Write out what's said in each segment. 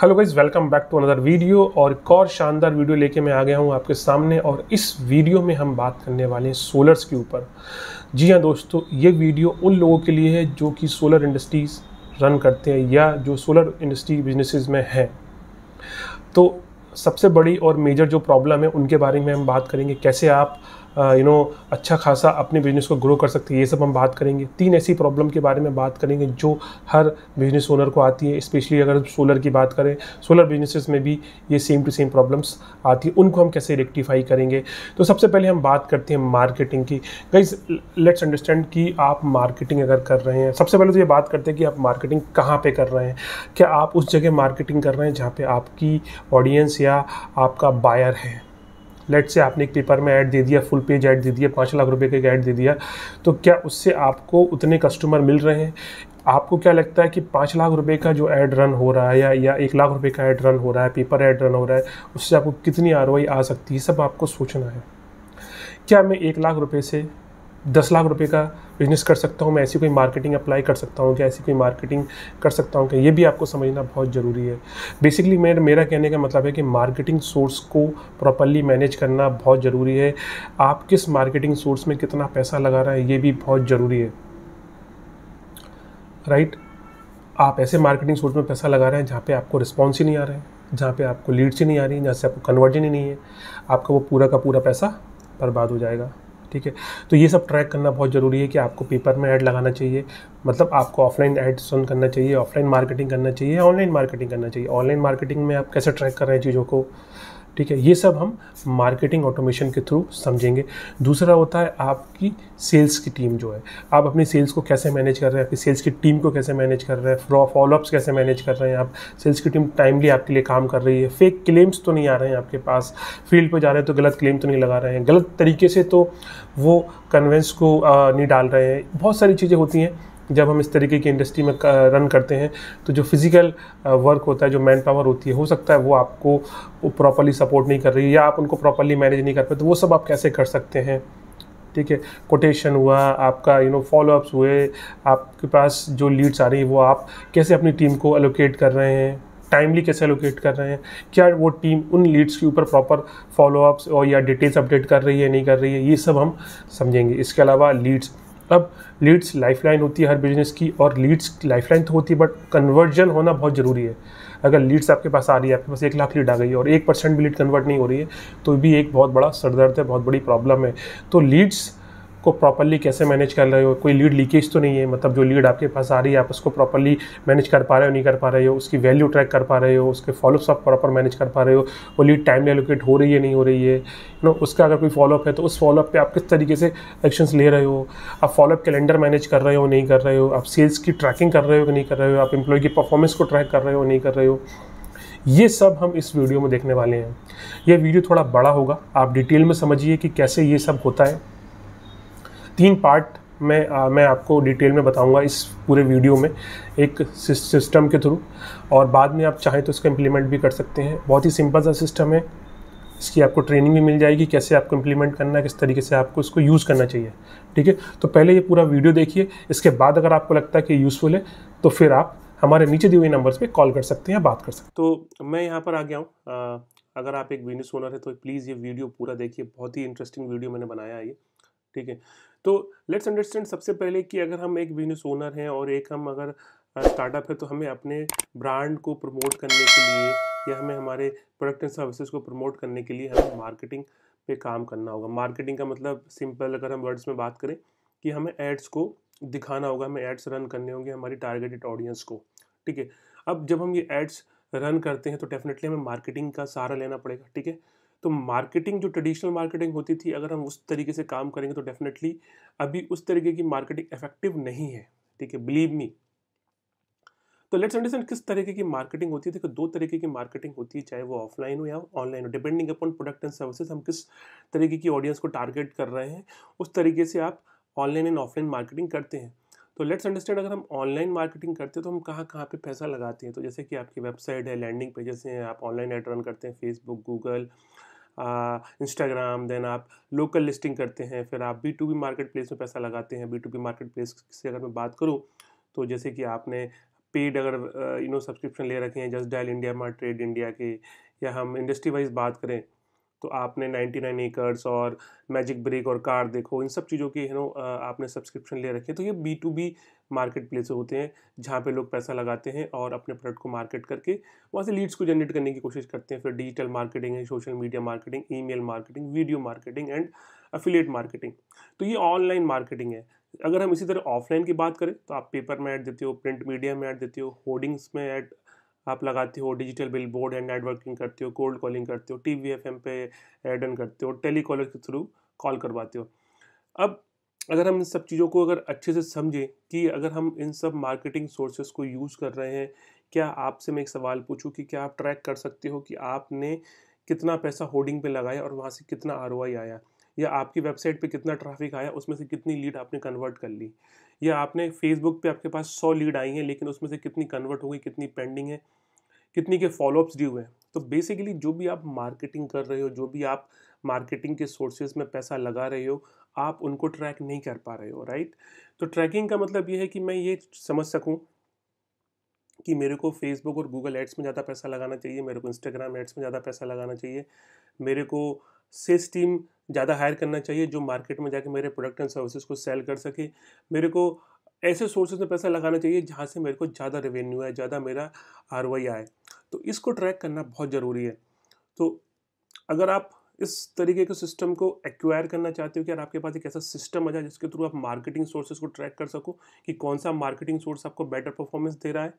Hello guys welcome back to another video और एक और शानदार वीडियो लेके मैं आ गया हूँ आपके सामने और इस वीडियो में हम बात करने वाले हैं सोलर्स के ऊपर जी हाँ दोस्तों ये वीडियो उन लोगों के लिए है जो कि सोलर इंडस्ट्रीज रन करते हैं या जो सोलर इंडस्ट्री बिजनेसेस में हैं तो सबसे बड़ी और मेजर जो प्रॉब्लम है उनके बारे में हम बात करेंगे कैसे आप यू नो अच्छा खासा अपने बिजनेस को ग्रो कर सकते हैं ये सब हम बात करेंगे तीन ऐसी प्रॉब्लम के बारे में बात करेंगे जो हर बिजनेस ओनर को आती है स्पेशली अगर सोलर की बात करें सोलर बिजनेसेस में भी ये सेम टू सेम प्रॉब्लम्स आती है उनको हम कैसे रेक्टिफाई करेंगे तो सबसे पहले हम बात करते हैं मार्केटिंग की गाइज लेट्स अंडरस्टैंड कि आप मार्केटिंग अगर कर रहे हैं सबसे पहले तो ये बात करते हैं कि आप मार्केटिंग कहाँ पर कर रहे हैं क्या आप उस जगह मार्केटिंग कर रहे हैं जहाँ पर आपकी ऑडियंस या आपका बायर है लेट से आपने एक पेपर में ऐड दे दिया फुल पेज ऐड दे दिया पाँच लाख रुपए का एक ऐड दे दिया तो क्या उससे आपको उतने कस्टमर मिल रहे हैं आपको क्या लगता है कि पाँच लाख रुपए का जो ऐड रन हो रहा है या या एक लाख रुपए का ऐड रन हो रहा है पेपर ऐड रन हो रहा है उससे आपको कितनी आर आ सकती है सब आपको सोचना है क्या मैं एक लाख रुपये से दस लाख रुपये का बिजनेस कर सकता हूँ मैं ऐसी कोई मार्केटिंग अप्लाई कर सकता हूँ क्या ऐसी कोई मार्केटिंग कर सकता हूँ क्या ये भी आपको समझना बहुत ज़रूरी है बेसिकली मेरे मेरा कहने का मतलब है कि मार्केटिंग सोर्स को प्रॉपरली मैनेज करना बहुत ज़रूरी है आप किस मार्केटिंग सोर्स में कितना पैसा लगा रहे हैं ये भी बहुत ज़रूरी है राइट right? आप ऐसे मार्केटिंग सोर्स में पैसा लगा रहे हैं जहाँ पे आपको रिस्पॉन्स ही नहीं आ रहा है जहाँ पे आपको लीड्स ही नहीं आ रही जहाँ से आपको कन्वर्जन ही नहीं है आपका वो पूरा का पूरा पैसा बर्बाद हो जाएगा ठीक है तो ये सब ट्रैक करना बहुत ज़रूरी है कि आपको पेपर में ऐड लगाना चाहिए मतलब आपको ऑफलाइन ऐड सुन करना चाहिए ऑफलाइन मार्केटिंग करना चाहिए ऑनलाइन मार्केटिंग करना चाहिए ऑनलाइन मार्केटिंग में आप कैसे ट्रैक कर रहे हैं चीज़ों को ठीक है ये सब हम मार्केटिंग ऑटोमेशन के थ्रू समझेंगे दूसरा होता है आपकी सेल्स की टीम जो है आप अपनी सेल्स को कैसे मैनेज कर रहे हैं आपकी सेल्स की टीम को कैसे मैनेज कर रहे हैं फ्रॉ फॉलोअप्स कैसे मैनेज कर रहे हैं आप सेल्स की टीम टाइमली आपके लिए काम कर रही है फेक क्लेम्स तो नहीं आ रहे हैं आपके पास फील्ड पर जा रहे हैं तो गलत क्लेम तो नहीं लगा रहे हैं गलत तरीके से तो वो कन्वेंस को नहीं डाल रहे हैं बहुत सारी चीज़ें होती हैं जब हम इस तरीके की इंडस्ट्री में रन करते हैं तो जो फिज़िकल वर्क होता है जो मैन पावर होती है हो सकता है वो आपको प्रॉपरली सपोर्ट नहीं कर रही या आप उनको प्रॉपरली मैनेज नहीं कर पाए तो वो सब आप कैसे कर सकते हैं ठीक है कोटेशन हुआ आपका यू नो फॉलोअप्स हुए आपके पास जो लीड्स आ रही है वो आप कैसे अपनी टीम को एलोकेट कर रहे हैं टाइमली कैसे एलोकेट कर रहे हैं क्या वो टीम उन लीड्स के ऊपर प्रॉपर फॉलोअप्स और या डिटेल्स अपडेट कर रही है नहीं कर रही है ये सब हम समझेंगे इसके अलावा लीड्स अब लीड्स लाइफलाइन होती है हर बिजनेस की और लीड्स लाइफलाइन तो होती है बट कन्वर्जन होना बहुत ज़रूरी है अगर लीड्स आपके पास आ रही है आपके पास एक लाख लीड आ गई है और एक परसेंट भी लीड कन्वर्ट नहीं हो रही है तो भी एक बहुत बड़ा सरदर्द है बहुत बड़ी प्रॉब्लम है तो लीड्स को प्रॉपरली कैसे मैनेज कर रहे हो कोई लीड लीकेज तो नहीं है मतलब जो लीड आपके पास आ रही है आप उसको प्रॉपरली मैनेज कर पा रहे हो नहीं कर पा रहे हो उसकी वैल्यू ट्रैक कर पा रहे हो उसके फॉलोअप्स आप प्रॉपर मैनेज कर पा रहे हो वो लीड टाइमली एलोकेट हो रही है नहीं हो रही है नो उसका अगर कोई फॉलोअप है तो उस फॉलोअप पर आप किस तरीके से एक्शंस ले रहे हो आप फॉलोअप कैलेंडर मैनेज कर रहे हो नहीं कर रहे हो आप सेल्स की ट्रैकिंग कर रहे हो कि नहीं कर रहे हो आप एम्प्लॉय की परफॉर्मेंस को ट्रैक कर रहे हो नहीं कर रहे हो ये सब हम इस वीडियो में देखने वाले हैं ये वीडियो थोड़ा बड़ा होगा आप डिटेल में समझिए कि कैसे ये सब होता है तीन पार्ट में आ, मैं आपको डिटेल में बताऊंगा इस पूरे वीडियो में एक सिस्टम के थ्रू और बाद में आप चाहें तो इसको इम्प्लीमेंट भी कर सकते हैं बहुत ही सिंपल सा सिस्टम है इसकी आपको ट्रेनिंग भी मिल जाएगी कैसे आपको इम्प्लीमेंट करना है किस तरीके से आपको इसको यूज़ करना चाहिए ठीक है तो पहले ये पूरा वीडियो देखिए इसके बाद अगर आपको लगता है कि यूज़फुल है तो फिर आप हमारे नीचे दिए हुए नंबर्स पे कॉल कर सकते हैं या बात कर सकते हैं तो मैं यहाँ पर आ गया हूँ अगर आप एक बिजनेस ओनर है तो प्लीज़ ये वीडियो पूरा देखिए बहुत ही इंटरेस्टिंग वीडियो मैंने बनाया है ये ठीक है तो लेट्स अंडरस्टैंड सबसे पहले कि अगर हम एक बिजनेस ओनर हैं और एक हम अगर स्टार्टअप है तो हमें अपने ब्रांड को प्रमोट करने के लिए या हमें हमारे प्रोडक्ट एंड सर्विसेज को प्रमोट करने के लिए हमें मार्केटिंग पे काम करना होगा मार्केटिंग का मतलब सिंपल अगर हम वर्ड्स में बात करें कि हमें एड्स को दिखाना होगा हमें एड्स रन करने होंगे हमारी टारगेटेड ऑडियंस को ठीक है अब जब हम ये एड्स रन करते हैं तो डेफिनेटली हमें मार्केटिंग का सहारा लेना पड़ेगा ठीक है तो मार्केटिंग जो ट्रेडिशनल मार्केटिंग होती थी अगर हम उस तरीके से काम करेंगे तो डेफिनेटली अभी उस तरीके की मार्केटिंग इफेक्टिव नहीं है ठीक है बिलीव मी तो लेट्स अंडरस्टैंड किस तरीके की मार्केटिंग होती है देखो दो तरीके की मार्केटिंग होती है चाहे वो ऑफलाइन हो या ऑनलाइन हो depending upon product and services हम किस तरीके की ऑडियंस को टारगेट कर रहे हैं उस तरीके से आप ऑनलाइन एंड ऑफलाइन मार्केटिंग करते हैं तो लेट्स अंडरस्टैंड अगर हम ऑनलाइन मार्केटिंग करते हैं तो हम कहाँ कहाँ पे पैसा लगाते हैं तो जैसे कि आपकी वेबसाइट है लैंडिंग पेजेस हैं आप ऑनलाइन एड रन करते हैं फेसबुक गूगल इंस्टाग्राम देन आप लोकल लिस्टिंग करते हैं फिर आप B to B market place में पैसा लगाते हैं B to B market place से अगर मैं बात करूँ तो जैसे कि आपने पेड अगर यू नो सब्सक्रिप्शन ले रखे हैं Just Dial India Mart Trade India के या हम इंडस्ट्री वाइज बात करें तो आपने 99 नाइन एकर्स और मैजिक ब्रेक और कार देखो इन सब चीज़ों के यू नो आपने सब्सक्रिप्शन ले रखे तो ये B to B market place होते हैं जहाँ पे लोग पैसा लगाते हैं और अपने प्रोडक्ट को मार्केट करके वहाँ से लीड्स को जनरेट करने की कोशिश करते हैं फिर डिजिटल मार्केटिंग है social media marketing e marketing video marketing and affiliate marketing तो ये ऑनलाइन मार्केटिंग है अगर हम इसी तरह ऑफलाइन की बात करें तो आप पेपर में ऐड देते हो प्रिंट मीडिया में ऐड देते हो होर्डिंग्स में ऐड आप लगाते हो digital billboard and networking करते हो कोल्ड कॉलिंग करते हो टी वी एफ एम पे एड करते हो टेली कॉलर के थ्रू कॉल करवाते हो अब अगर हम इन सब चीज़ों को अगर अच्छे से समझें कि अगर हम इन सब मार्केटिंग सोर्सेज को यूज़ कर रहे हैं क्या आपसे मैं एक सवाल पूछूं कि क्या आप ट्रैक कर सकते हो कि आपने कितना पैसा होर्डिंग पे लगाया और वहाँ से कितना आर आया या आपकी वेबसाइट पे कितना ट्रैफिक आया उसमें से कितनी लीड आपने कन्वर्ट कर ली या आपने फेसबुक पे आपके पास सौ लीड आई हैं लेकिन उसमें से कितनी कन्वर्ट हो गई कितनी पेंडिंग है कितनी के फॉलोअप्स हुए हैं तो बेसिकली जो भी आप मार्केटिंग कर रहे हो जो भी आप मार्केटिंग के सोर्सेज में पैसा लगा रहे हो आप उनको ट्रैक नहीं कर पा रहे हो राइट तो ट्रैकिंग का मतलब ये है कि मैं ये समझ सकूँ कि मेरे को फेसबुक और गूगल एड्स में ज़्यादा पैसा लगाना चाहिए मेरे को इंस्टाग्राम एड्स में ज़्यादा पैसा लगाना चाहिए मेरे को सेल्स टीम ज़्यादा हायर करना चाहिए जो मार्केट में जाके मेरे प्रोडक्ट एंड सर्विसेज को सेल कर सके मेरे को ऐसे सोर्सेज में पैसा लगाना चाहिए जहाँ से मेरे को ज़्यादा रेवेन्यू आए ज़्यादा मेरा आर आए तो इसको ट्रैक करना बहुत ज़रूरी है तो अगर आप इस तरीके के सिस्टम को एक्वायर करना चाहते हो कि यार आपके पास एक ऐसा सिस्टम आ जाए जिसके थ्रू आप मार्केटिंग सोर्सेज को ट्रैक कर सको कि कौन सा मार्केटिंग सोर्स आपको बेटर परफॉर्मेंस दे रहा है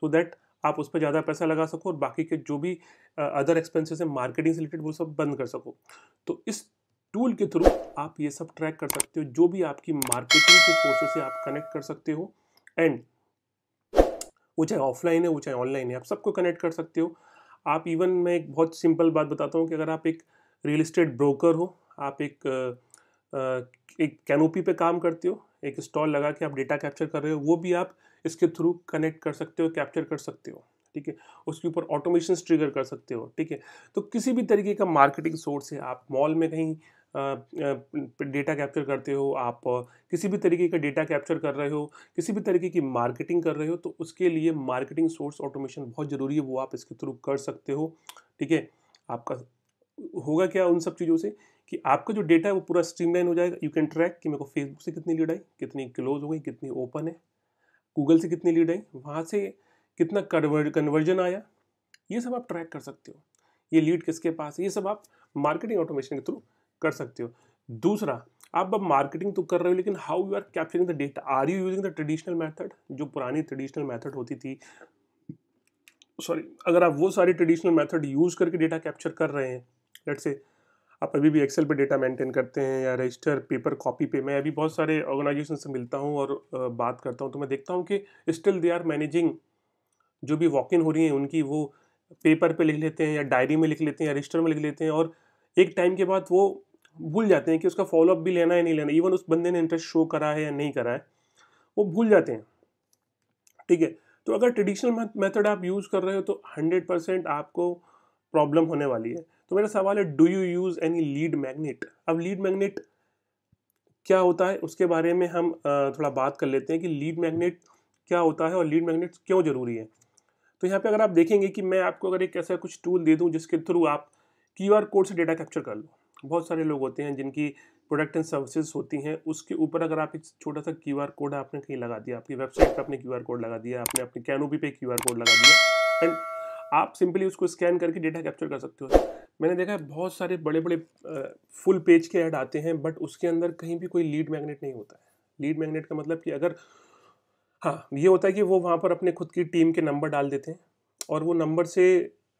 सो so दैट आप उस पर ज़्यादा पैसा लगा सको और बाकी के जो भी अदर एक्सपेंसेस हैं मार्केटिंग से रिलेटेड वो सब बंद कर सको तो इस टूल के थ्रू आप ये सब ट्रैक कर सकते हो जो भी आपकी मार्केटिंग के कोर्सेज से आप कनेक्ट कर सकते हो एंड वो चाहे ऑफलाइन है वो चाहे ऑनलाइन है आप सबको कनेक्ट कर सकते हो आप इवन मैं एक बहुत सिंपल बात बताता हूँ कि अगर आप एक रियल इस्टेट ब्रोकर हो आप एक एक कैनोपी पे काम करते हो एक स्टॉल लगा के आप डेटा कैप्चर कर रहे हो वो भी आप इसके थ्रू कनेक्ट कर सकते हो कैप्चर कर सकते हो ठीक है उसके ऊपर ऑटोमेशन ट्रिगर कर सकते हो ठीक है तो किसी भी तरीके का मार्केटिंग सोर्स है आप मॉल में कहीं डेटा कैप्चर करते हो आप किसी भी तरीके का डेटा कैप्चर कर रहे हो किसी भी तरीके की मार्केटिंग कर रहे हो तो उसके लिए मार्केटिंग सोर्स ऑटोमेशन बहुत ज़रूरी है वो आप इसके थ्रू कर सकते हो ठीक है आपका होगा क्या उन सब चीज़ों से कि आपका जो डेटा है वो पूरा स्ट्रीमलाइन हो जाएगा यू कैन ट्रैक कि मेरे को फेसबुक से कितनी लीड आई कितनी क्लोज हो गई कितनी ओपन है गूगल से कितनी लीड आई वहाँ से कितना कन्वर्ज कन्वर्जन आया ये सब आप ट्रैक कर सकते हो ये लीड किसके पास ये सब आप मार्केटिंग ऑटोमेशन के थ्रू कर सकते हो दूसरा आप अब मार्केटिंग तो कर रहे हो लेकिन how you are capturing the data are you using the traditional method जो पुरानी ट्रेडिशनल मेथड होती थी सॉरी अगर आप वो सारी ट्रेडिशनल मेथड यूज़ करके डेटा कैप्चर कर रहे हैं लेट से आप अभी भी एक्सेल पे डेटा मेंटेन करते हैं या रजिस्टर पेपर कॉपी पे मैं अभी बहुत सारे ऑर्गेनाइजेशन से मिलता हूँ और बात करता हूँ तो मैं देखता हूँ कि स्टिल दे आर मैनेजिंग जो भी वॉक इन हो रही हैं उनकी वो पेपर पे लिख लेते हैं या डायरी में लिख लेते हैं या रजिस्टर में लिख लेते हैं और एक टाइम के बाद वो भूल जाते हैं कि उसका फॉलोअप भी लेना है नहीं लेना इवन उस बंदे ने इंटरेस्ट शो करा है या नहीं करा है वो भूल जाते हैं ठीक है तो अगर ट्रेडिशनल मेथड आप यूज़ कर रहे हो तो हंड्रेड परसेंट आपको प्रॉब्लम होने वाली है तो मेरा सवाल है do you use any lead magnet अब लीड मैग्नेट क्या होता है उसके बारे में हम थोड़ा बात कर लेते हैं कि लीड मैग्नेट क्या होता है और लीड मैग्नेट क्यों ज़रूरी है तो यहाँ पे अगर आप देखेंगे कि मैं आपको अगर एक ऐसा कुछ टूल दे दूँ जिसके थ्रू आप क्यू कोड से डेटा कैप्चर कर लो बहुत सारे लोग होते हैं जिनकी प्रोडक्ट एंड सर्विसेज होती हैं उसके ऊपर अगर आप एक छोटा सा क्यू कोड आपने कहीं लगा दिया आपकी वेबसाइट पर आपने क्यू कोड लगा दिया आपने अपने कैनोपी पे क्यू कोड लगा दिया एंड आप सिंपली उसको स्कैन करके डेटा कैप्चर कर सकते हो मैंने देखा है बहुत सारे बड़े बड़े फुल पेज के ऐड आते हैं बट उसके अंदर कहीं भी कोई लीड मैग्नेट नहीं होता है लीड मैग्नेट का मतलब कि अगर हाँ ये होता है कि वो वहाँ पर अपने खुद की टीम के नंबर डाल देते हैं और वो नंबर से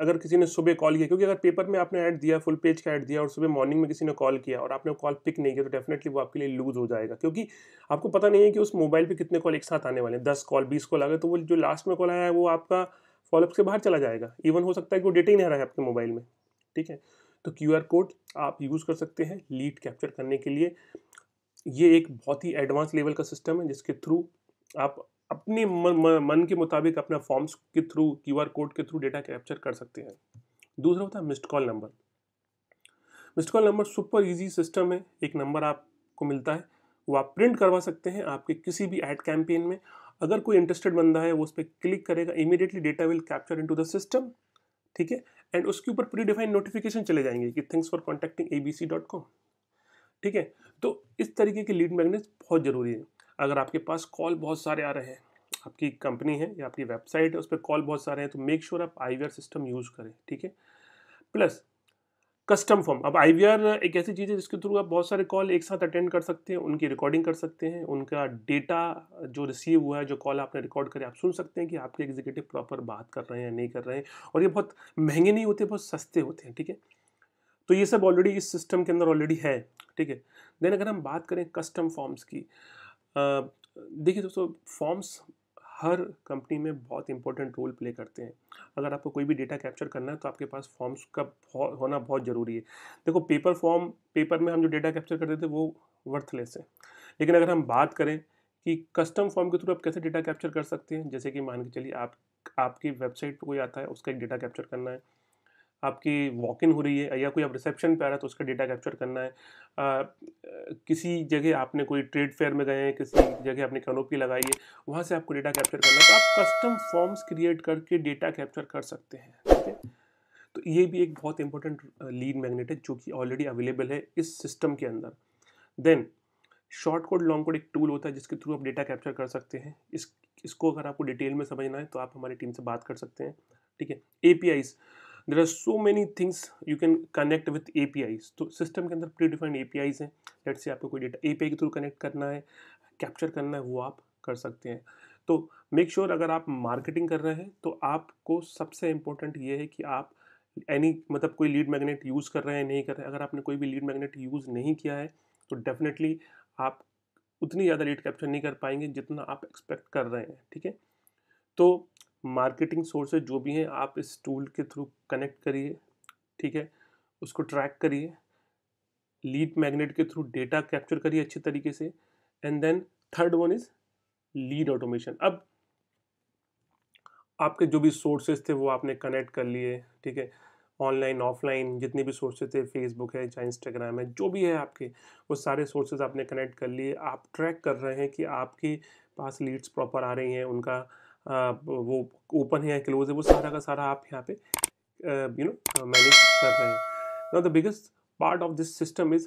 अगर किसी ने सुबह कॉल किया क्योंकि अगर पेपर में आपने ऐड दिया फुल पेज का ऐड दिया और सुबह मॉर्निंग में किसी ने कॉल किया और आपने कॉल पिक नहीं किया तो डेफिनेटली वो आपके लिए लूज हो जाएगा क्योंकि आपको पता नहीं है कि उस मोबाइल पे कितने कॉल एक साथ आने वाले हैं दस कॉल बीस कॉल आ गए तो वो जो लास्ट में कॉल आया है वो आपका फॉलोअप से बाहर चला जाएगा इवन हो सकता है कि वो डेटा ही नहीं रहा है आपके मोबाइल में ठीक है तो क्यू कोड आप यूज़ कर सकते हैं लीड कैप्चर करने के लिए ये एक बहुत ही एडवांस लेवल का सिस्टम है जिसके थ्रू आप अपने मन, मन के मुताबिक अपना फॉर्म्स के थ्रू क्यू कोड के थ्रू डेटा कैप्चर कर सकते हैं दूसरा होता है missed call number missed call number super easy system है एक नंबर आपको मिलता है वो आप प्रिंट करवा सकते हैं आपके किसी भी एड कैंपेन में अगर कोई इंटरेस्टेड बंदा है वो उस पर क्लिक करेगा immediately data will capture in the system ठीक है एंड उसके ऊपर प्री डिफाइन नोटिफिकेशन चले जाएंगे कि thanks for contacting A B C dot com ठीक है तो इस तरीके के लीड मैग्नेट बहुत ज़रूरी है अगर आपके पास कॉल बहुत सारे आ रहे हैं आपकी कंपनी है या आपकी वेबसाइट है उस पर कॉल बहुत सारे हैं तो मेक श्योर sure आप आर सिस्टम यूज़ करें ठीक है प्लस कस्टम फॉर्म अब आई एक ऐसी चीज़ है जिसके थ्रू आप बहुत सारे कॉल एक साथ अटेंड कर सकते हैं उनकी रिकॉर्डिंग कर सकते हैं उनका डेटा जो रिसीव हुआ है जो कॉल आपने रिकॉर्ड करे आप सुन सकते हैं कि आपके एग्जीक्यूटिव प्रॉपर बात कर रहे हैं या नहीं कर रहे हैं और ये बहुत महंगे नहीं होते बहुत सस्ते होते हैं ठीक है तो ये सब ऑलरेडी इस सिस्टम के अंदर ऑलरेडी है ठीक है देन अगर हम बात करें कस्टम फॉर्म्स की देखिए दोस्तों फॉर्म्स हर कंपनी में बहुत इंपॉर्टेंट रोल प्ले करते हैं अगर आपको कोई भी डेटा कैप्चर करना है तो आपके पास फॉर्म्स का होना बहुत ज़रूरी है देखो पेपर फॉर्म पेपर में हम जो डेटा कैप्चर करते थे वो वर्थलेस है लेकिन अगर हम बात करें कि कस्टम फॉर्म के थ्रू आप कैसे डेटा कैप्चर कर सकते हैं जैसे कि मान के चलिए आप आपकी वेबसाइट पर कोई आता है उसका एक डेटा कैप्चर करना है आपकी वॉक इन हो रही है या कोई आप रिसेप्शन पे आ रहा है तो उसका डेटा कैप्चर करना है आ, किसी जगह आपने कोई ट्रेड फेयर में गए हैं किसी जगह आपने कैनोपी लगाई है वहाँ से आपको डेटा कैप्चर करना है तो आप कस्टम फॉर्म्स क्रिएट करके डेटा कैप्चर कर सकते हैं ठीक है तो ये भी एक बहुत इंपॉर्टेंट लीड मैग्नेट है जो कि ऑलरेडी अवेलेबल है इस सिस्टम के अंदर then short code long code एक टूल होता है जिसके थ्रू आप डेटा कैप्चर कर सकते हैं इस इसको अगर आपको डिटेल में समझना है तो आप हमारी टीम से बात कर सकते हैं ठीक है uh there are so many things you can connect with uh तो सिस्टम के अंदर predefined A P Is हैं लेट से आपको कोई डेटा ए पी आई के थ्रू कनेक्ट करना है कैप्चर करना है वो आप कर सकते हैं तो मेक श्योर sure अगर आप मार्केटिंग कर रहे हैं तो आपको सबसे इम्पोर्टेंट ये है कि आप एनी मतलब कोई लीड मैग्नेट यूज़ कर रहे हैं नहीं कर रहे हैं अगर आपने कोई भी लीड मैग्नेट यूज़ नहीं किया है तो डेफिनेटली आप उतनी ज़्यादा लीड कैप्चर नहीं कर पाएंगे जितना आप एक्सपेक्ट कर रहे हैं ठीक है तो मार्केटिंग सोर्सेज जो भी हैं आप इस टूल के थ्रू कनेक्ट करिए ठीक है उसको ट्रैक करिए लीड मैग्नेट के थ्रू डेटा कैप्चर करिए अच्छे तरीके से and then third one is lead automation अब आपके जो भी सोर्सेज थे वो आपने कनेक्ट कर लिए ठीक है ऑनलाइन ऑफलाइन जितने भी सोर्सेज थे फेसबुक है चाहे इंस्टाग्राम है जो भी है आपके वो सारे सोर्सेज आपने कनेक्ट कर लिए आप ट्रैक कर रहे हैं कि आपके पास लीड्स प्रॉपर आ रही हैं उनका वो ओपन है या क्लोज है वो सारा का सारा आप यहाँ पे यू नो मैनेज कर रहे हैं now the biggest part of this system is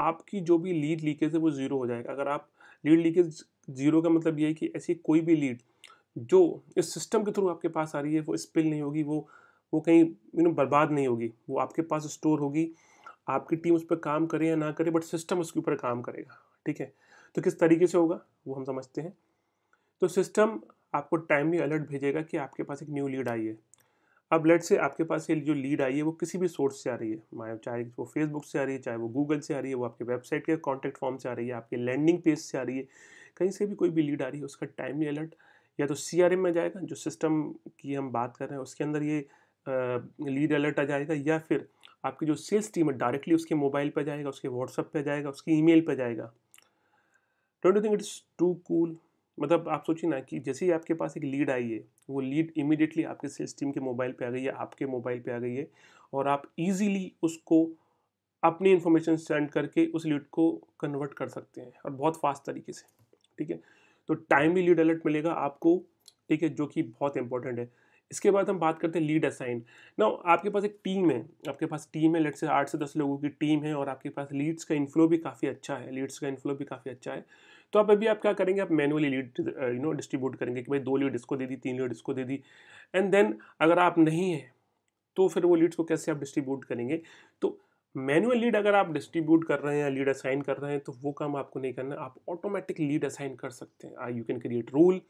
आपकी जो भी लीड लीकेज है वो ज़ीरो हो जाएगा अगर आप लीड लीकेज ज़ीरो का मतलब ये है कि ऐसी कोई भी लीड जो इस सिस्टम के थ्रू आपके पास आ रही है वो स्पिल नहीं होगी वो वो कहीं यू नो बर्बाद नहीं होगी वो आपके पास स्टोर होगी आपकी टीम उस पर काम करे या ना करे बट सिस्टम उसके ऊपर काम करेगा ठीक है तो किस तरीके से होगा वो हम समझते हैं तो सिस्टम आपको टाइमली अलर्ट भेजेगा कि आपके पास एक न्यू लीड आई है अब लेट से आपके पास ये जो लीड आई है वो किसी भी सोर्स से आ रही है माए चाहे वो फेसबुक से आ रही है चाहे वो गूगल से आ रही है वो आपके वेबसाइट के कॉन्टैक्ट फॉर्म से आ रही है आपके लैंडिंग पेज से आ रही है कहीं से भी कोई भी लीड आ रही है उसका टाइमली अलर्ट या तो सी में जाएगा जो सिस्टम की हम बात कर रहे हैं उसके अंदर ये लीड अलर्ट आ जाएगा या फिर आपकी जो सेल्स टीम है डायरेक्टली उसके मोबाइल पर जाएगा उसके व्हाट्सअप पर जाएगा उसकी मेल पर जाएगा don't you think it's too cool मतलब आप सोचिए ना कि जैसे ही आपके पास एक लीड आई है वो लीड इमिडिएटली आपके सेल्स टीम के मोबाइल पे आ गई है आपके मोबाइल पे आ गई है और आप इजीली उसको अपनी इन्फॉर्मेशन सेंड करके उस लीड को कन्वर्ट कर सकते हैं और बहुत फास्ट तरीके से ठीक है तो टाइमली लीड अलर्ट मिलेगा आपको ठीक है जो कि बहुत इंपॉर्टेंट है इसके बाद हम बात करते हैं लीड असाइन ना आपके पास एक टीम है आपके पास टीम है लेट से आठ से दस लोगों की टीम है और आपके पास लीड्स का इन्फ्लो भी काफ़ी अच्छा है लीड्स का इन्फ्लो भी काफ़ी अच्छा है तो आप अभी आप क्या करेंगे आप manually lead you know distribute करेंगे कि भाई दो लीड इसको दे दी तीन लीड इसको दे दी एंड देन अगर आप नहीं हैं तो फिर वो लीड्स को कैसे आप डिस्ट्रीब्यूट करेंगे तो मैनुअल लीड अगर आप डिस्ट्रीब्यूट कर रहे हैं या लीड असाइन कर रहे हैं तो वो काम आपको नहीं करना आप ऑटोमेटिक लीड असाइन कर सकते हैं I you can create rule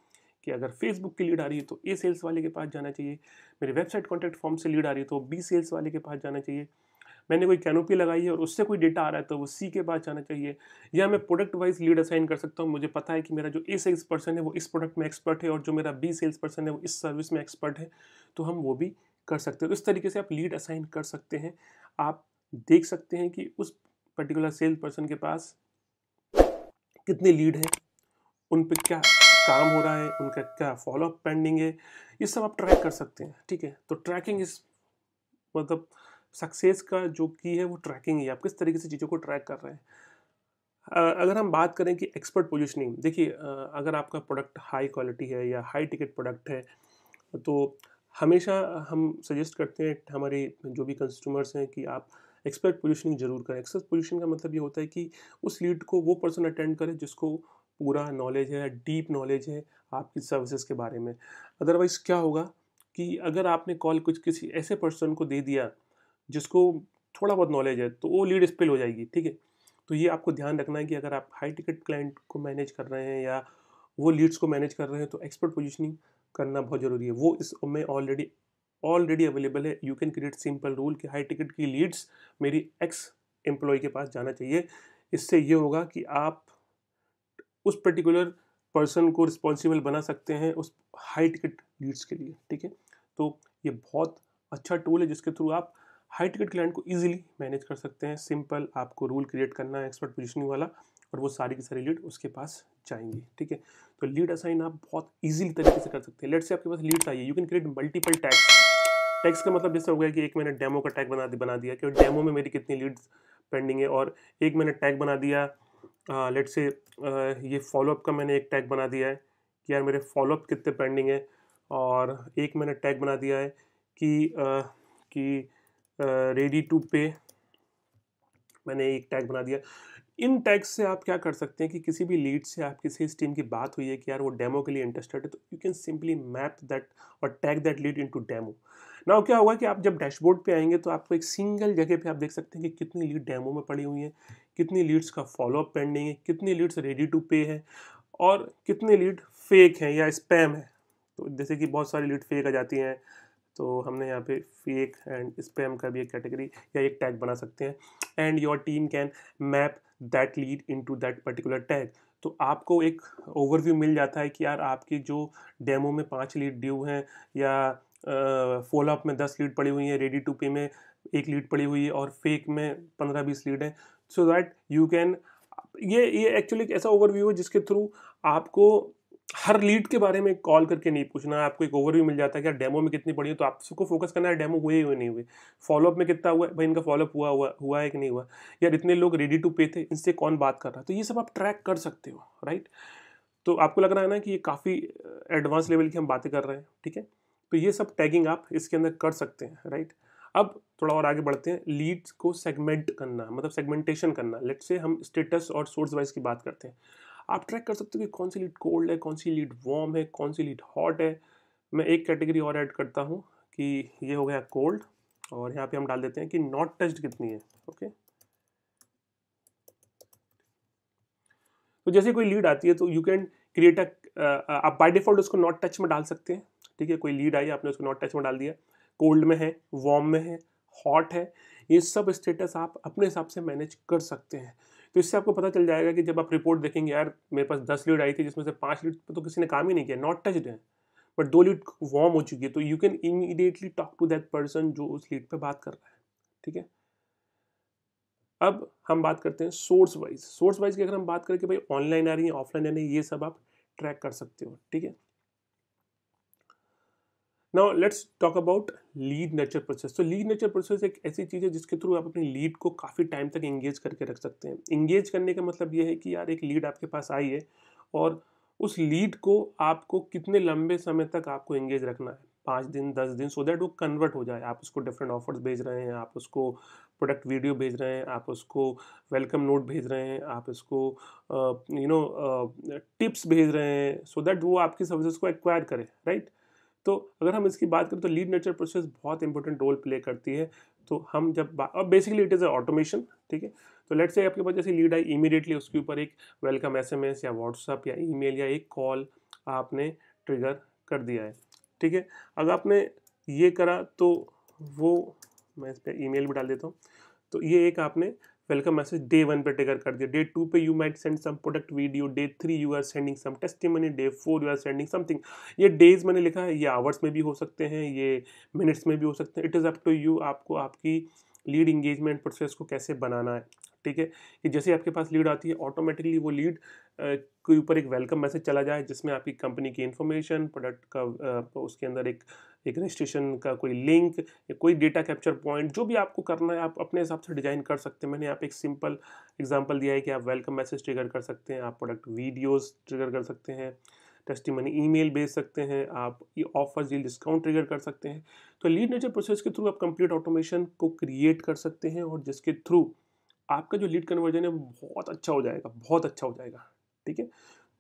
कि अगर फेसबुक की लीड आ रही है तो ए सेल्स वाले के पास जाना चाहिए मेरे वेबसाइट कॉन्टैक्ट फॉर्म से लीड आ रही है तो बी सेल्स वाले के पास जाना चाहिए मैंने कोई कैनोपी लगाई है और उससे कोई डेटा आ रहा है तो वो सी के पास जाना चाहिए या मैं प्रोडक्ट वाइज लीड असाइन कर सकता हूँ मुझे पता है कि मेरा जो ए सेल्स पर्सन है वो इस प्रोडक्ट में एक्सपर्ट है और जो मेरा बी सेल्स पर्सन है वो इस सर्विस में एक्सपर्ट है तो हम वो भी कर सकते हैं तो इस तरीके से आप लीड असाइन कर सकते हैं आप देख सकते हैं कि उस पर्टिकुलर सेल्स पर्सन के पास कितने लीड हैं उन पर क्या काम हो रहा है उनका क्या फॉलोअप पेंडिंग है ये सब आप ट्रैक कर सकते हैं ठीक है तो ट्रैकिंग इस मतलब सक्सेस का जो की है वो ट्रैकिंग है आप किस तरीके से चीज़ों को ट्रैक कर रहे हैं अगर हम बात करें कि एक्सपर्ट पोजिशनिंग देखिए अगर आपका प्रोडक्ट हाई क्वालिटी है या हाई टिकट प्रोडक्ट है तो हमेशा हम सजेस्ट करते हैं हमारे जो भी कंज्यूमर्स हैं कि आप एक्सपर्ट पोजिशनिंग जरूर करें एक्सपर्ट पोजिशन का मतलब ये होता है कि उस लीड को वो पर्सन अटेंड करे जिसको पूरा नॉलेज है डीप नॉलेज है आपकी सर्विसेज के बारे में अदरवाइज़ क्या होगा कि अगर आपने कॉल कुछ किसी ऐसे पर्सन को दे दिया जिसको थोड़ा बहुत नॉलेज है तो वो लीड स्पिल हो जाएगी ठीक है तो ये आपको ध्यान रखना है कि अगर आप हाई टिकट क्लाइंट को मैनेज कर रहे हैं या वो लीड्स को मैनेज कर रहे हैं तो एक्सपर्ट पोजिशनिंग करना बहुत ज़रूरी है वो इस में ऑलरेडी ऑलरेडी अवेलेबल है you can create simple rule कि हाई टिकट की लीड्स मेरी एक्स एम्प्लॉय के पास जाना चाहिए इससे ये होगा कि आप उस पर्टिकुलर पर्सन को रिस्पॉन्सिबल बना सकते हैं उस हाई टिकट लीड्स के लिए ठीक है तो ये बहुत अच्छा टूल है जिसके थ्रू आप हाई टिकट क्लाइंट को ईजिली मैनेज कर सकते हैं सिंपल आपको रूल क्रिएट करना है एक्सपर्ट पोजिशनिंग वाला और वो सारी की सारी लीड उसके पास जाएंगी ठीक है तो लीड असाइन आप बहुत इजीली तरीके से कर सकते हैं लेट से आपके पास लीड्स आई है you can create multiple tags tags का मतलब जैसे हो गया कि एक मैंने डेमो का टैग बना बना दिया कि डेमो में मेरी कितनी लीड्स पेंडिंग है और एक मैंने टैग बना दिया लेट से ये फॉलोअप का मैंने एक टैग बना दिया है कि यार मेरे फॉलोअप कितने पेंडिंग है और एक मैंने टैग बना दिया है कि uh, कि रेडी टू पे मैंने एक टैग बना दिया इन टैग्स से आप क्या कर सकते हैं कि किसी भी लीड से आप किसी टीम की बात हुई है कि यार वो डेमो के लिए इंटरेस्टेड है तो you can simply map that और tag that lead into demo now क्या होगा कि आप जब डैशबोर्ड पे आएंगे तो आपको एक सिंगल जगह पे आप देख सकते हैं कि कितनी लीड डेमो में पड़ी हुई है कितनी लीड्स का फॉलोअप पेंडिंग है कितनी लीड्स रेडी टू पे है और कितने लीड फेक हैं या स्पैम है तो जैसे कि बहुत सारी लीड फेक आ जाती हैं तो हमने यहाँ पे फेक एंड स्पैम का भी एक कैटेगरी या एक टैग बना सकते हैं and your team can map that lead into that particular tag तो आपको एक ओवरव्यू मिल जाता है कि यार आपके जो डेमो में पाँच लीड ड्यू हैं या फॉलोअप uh, में दस लीड पड़ी हुई हैं रेडी टू पे में एक लीड पड़ी हुई है और फेक में पंद्रह बीस लीड है सो दैट यू कैन ये ये एक्चुअली एक ऐसा ओवरव्यू है जिसके थ्रू आपको हर लीड के बारे में कॉल करके नहीं पूछना आपको एक ओवरव्यू मिल जाता है कि यार डेमो में कितनी पड़ी है तो आप सबको फोकस करना है डेमो हुए हुए नहीं हुए फॉलोअप में कितना हुआ है भाई इनका फॉलोअप हुआ हुआ हुआ है कि नहीं हुआ यार इतने लोग रेडी टू पे थे इनसे कौन बात कर रहा है तो ये सब आप ट्रैक कर सकते हो राइट तो आपको लग रहा है ना कि ये काफ़ी एडवांस लेवल की हम बातें कर रहे हैं ठीक है तो ये सब टैगिंग आप इसके अंदर कर सकते हैं राइट अब थोड़ा और आगे बढ़ते हैं लीड्स को सेगमेंट करना मतलब सेगमेंटेशन करना लेट से हम स्टेटस और सोर्स वाइज की बात करते हैं आप ट्रैक कर सकते हो कि कौन सी लीड कोल्ड है कौन सी लीड वार्म है कौन सी लीड हॉट है मैं एक कैटेगरी और ऐड करता हूँ कि ये हो गया कोल्ड और यहाँ पे हम डाल देते हैं कि नॉट टेस्ट कितनी है ओके तो जैसे कोई लीड आती है तो यू कैन क्रिएट अ आप बाय डिफॉल्ट उसको नॉट टच में डाल सकते हैं ठीक है कोई लीड आई आपने उसको नॉट टच में डाल दिया कोल्ड में है वार्म में है हॉट है ये सब स्टेटस आप अपने हिसाब से मैनेज कर सकते हैं तो इससे आपको पता चल जाएगा कि जब आप रिपोर्ट देखेंगे यार मेरे पास दस लीड आई थी जिसमें से पाँच लीड तो किसी ने काम ही नहीं किया नॉट टचड है बट दो लीड वार्म हो चुकी है तो you can immediately talk to that person जो उस लीड पर बात कर रहा है ठीक है अब हम बात करते हैं सोर्स वाइज सोर्स वाइज की अगर हम बात करें कि भाई ऑनलाइन आ रही है ऑफलाइन आ रही है ये सब आप ट्रैक कर सकते हो ठीक है now let's talk about lead nurture process तो लीड नेचर प्रोसेस एक ऐसी चीज़ है जिसके थ्रू आप अपनी लीड को काफ़ी टाइम तक इंगेज करके रख सकते हैं इंगेज करने का मतलब ये है कि यार एक लीड आपके पास आई है और उस लीड को आपको कितने लंबे समय तक आपको इंगेज रखना है पाँच दिन दस दिन सो so दैट वो कन्वर्ट हो जाए आप उसको डिफरेंट ऑफर्स भेज रहे हैं आप उसको प्रोडक्ट वीडियो भेज रहे हैं आप उसको वेलकम नोट भेज रहे हैं आप उसको यू नो टिप्स भेज रहे हैं सो so दैट वो आपकी सर्विसेज को एक्वायर करें राइट right? तो अगर हम इसकी बात करें तो लीड नेचर प्रोसेस बहुत इंपॉर्टेंट रोल प्ले करती है तो हम जब अब basically it is a automation ठीक है तो लेट से आपके पास जैसे लीड आई इमीडिएटली उसके ऊपर एक वेलकम एसएमएस या व्हाट्सअप या ईमेल या एक कॉल आपने ट्रिगर कर दिया है ठीक है अगर आपने ये करा तो वो मैं इस पर ई भी डाल देता हूँ तो ये एक आपने वेलकम मैसेज डे वन पे टेकर कर दिया डे टू पे you might send some product video day three you are sending some testimony day four you are sending something ये डेज मैंने लिखा है ये आवर्स में भी हो सकते हैं ये मिनट्स में भी हो सकते हैं it is up to you आपको आपकी लीड इंगेजमेंट प्रोसेस को कैसे बनाना है ठीक है कि जैसे आपके पास लीड आती है ऑटोमेटिकली वो लीड के ऊपर एक वेलकम मैसेज चला जाए जिसमें आपकी कंपनी की इन्फॉर्मेशन प्रोडक्ट का उसके अंदर एक एक रजिस्ट्रेशन का कोई लिंक या कोई डेटा कैप्चर पॉइंट जो भी आपको करना है आप अपने हिसाब से डिज़ाइन कर सकते हैं मैंने यहाँ पे एक सिंपल एग्जांपल दिया है कि आप वेलकम मैसेज ट्रिगर कर सकते हैं आप प्रोडक्ट वीडियोस ट्रिगर कर सकते हैं टेस्टी मनी ई भेज सकते हैं आप ये ऑफर ये डिस्काउंट ट्रिगर कर सकते हैं तो लीड नेचर प्रोसेस के थ्रू आप कंप्लीट ऑटोमेशन को क्रिएट कर सकते हैं और जिसके थ्रू आपका जो लीड कन्वर्जन है वो बहुत अच्छा हो जाएगा बहुत अच्छा हो जाएगा ठीक है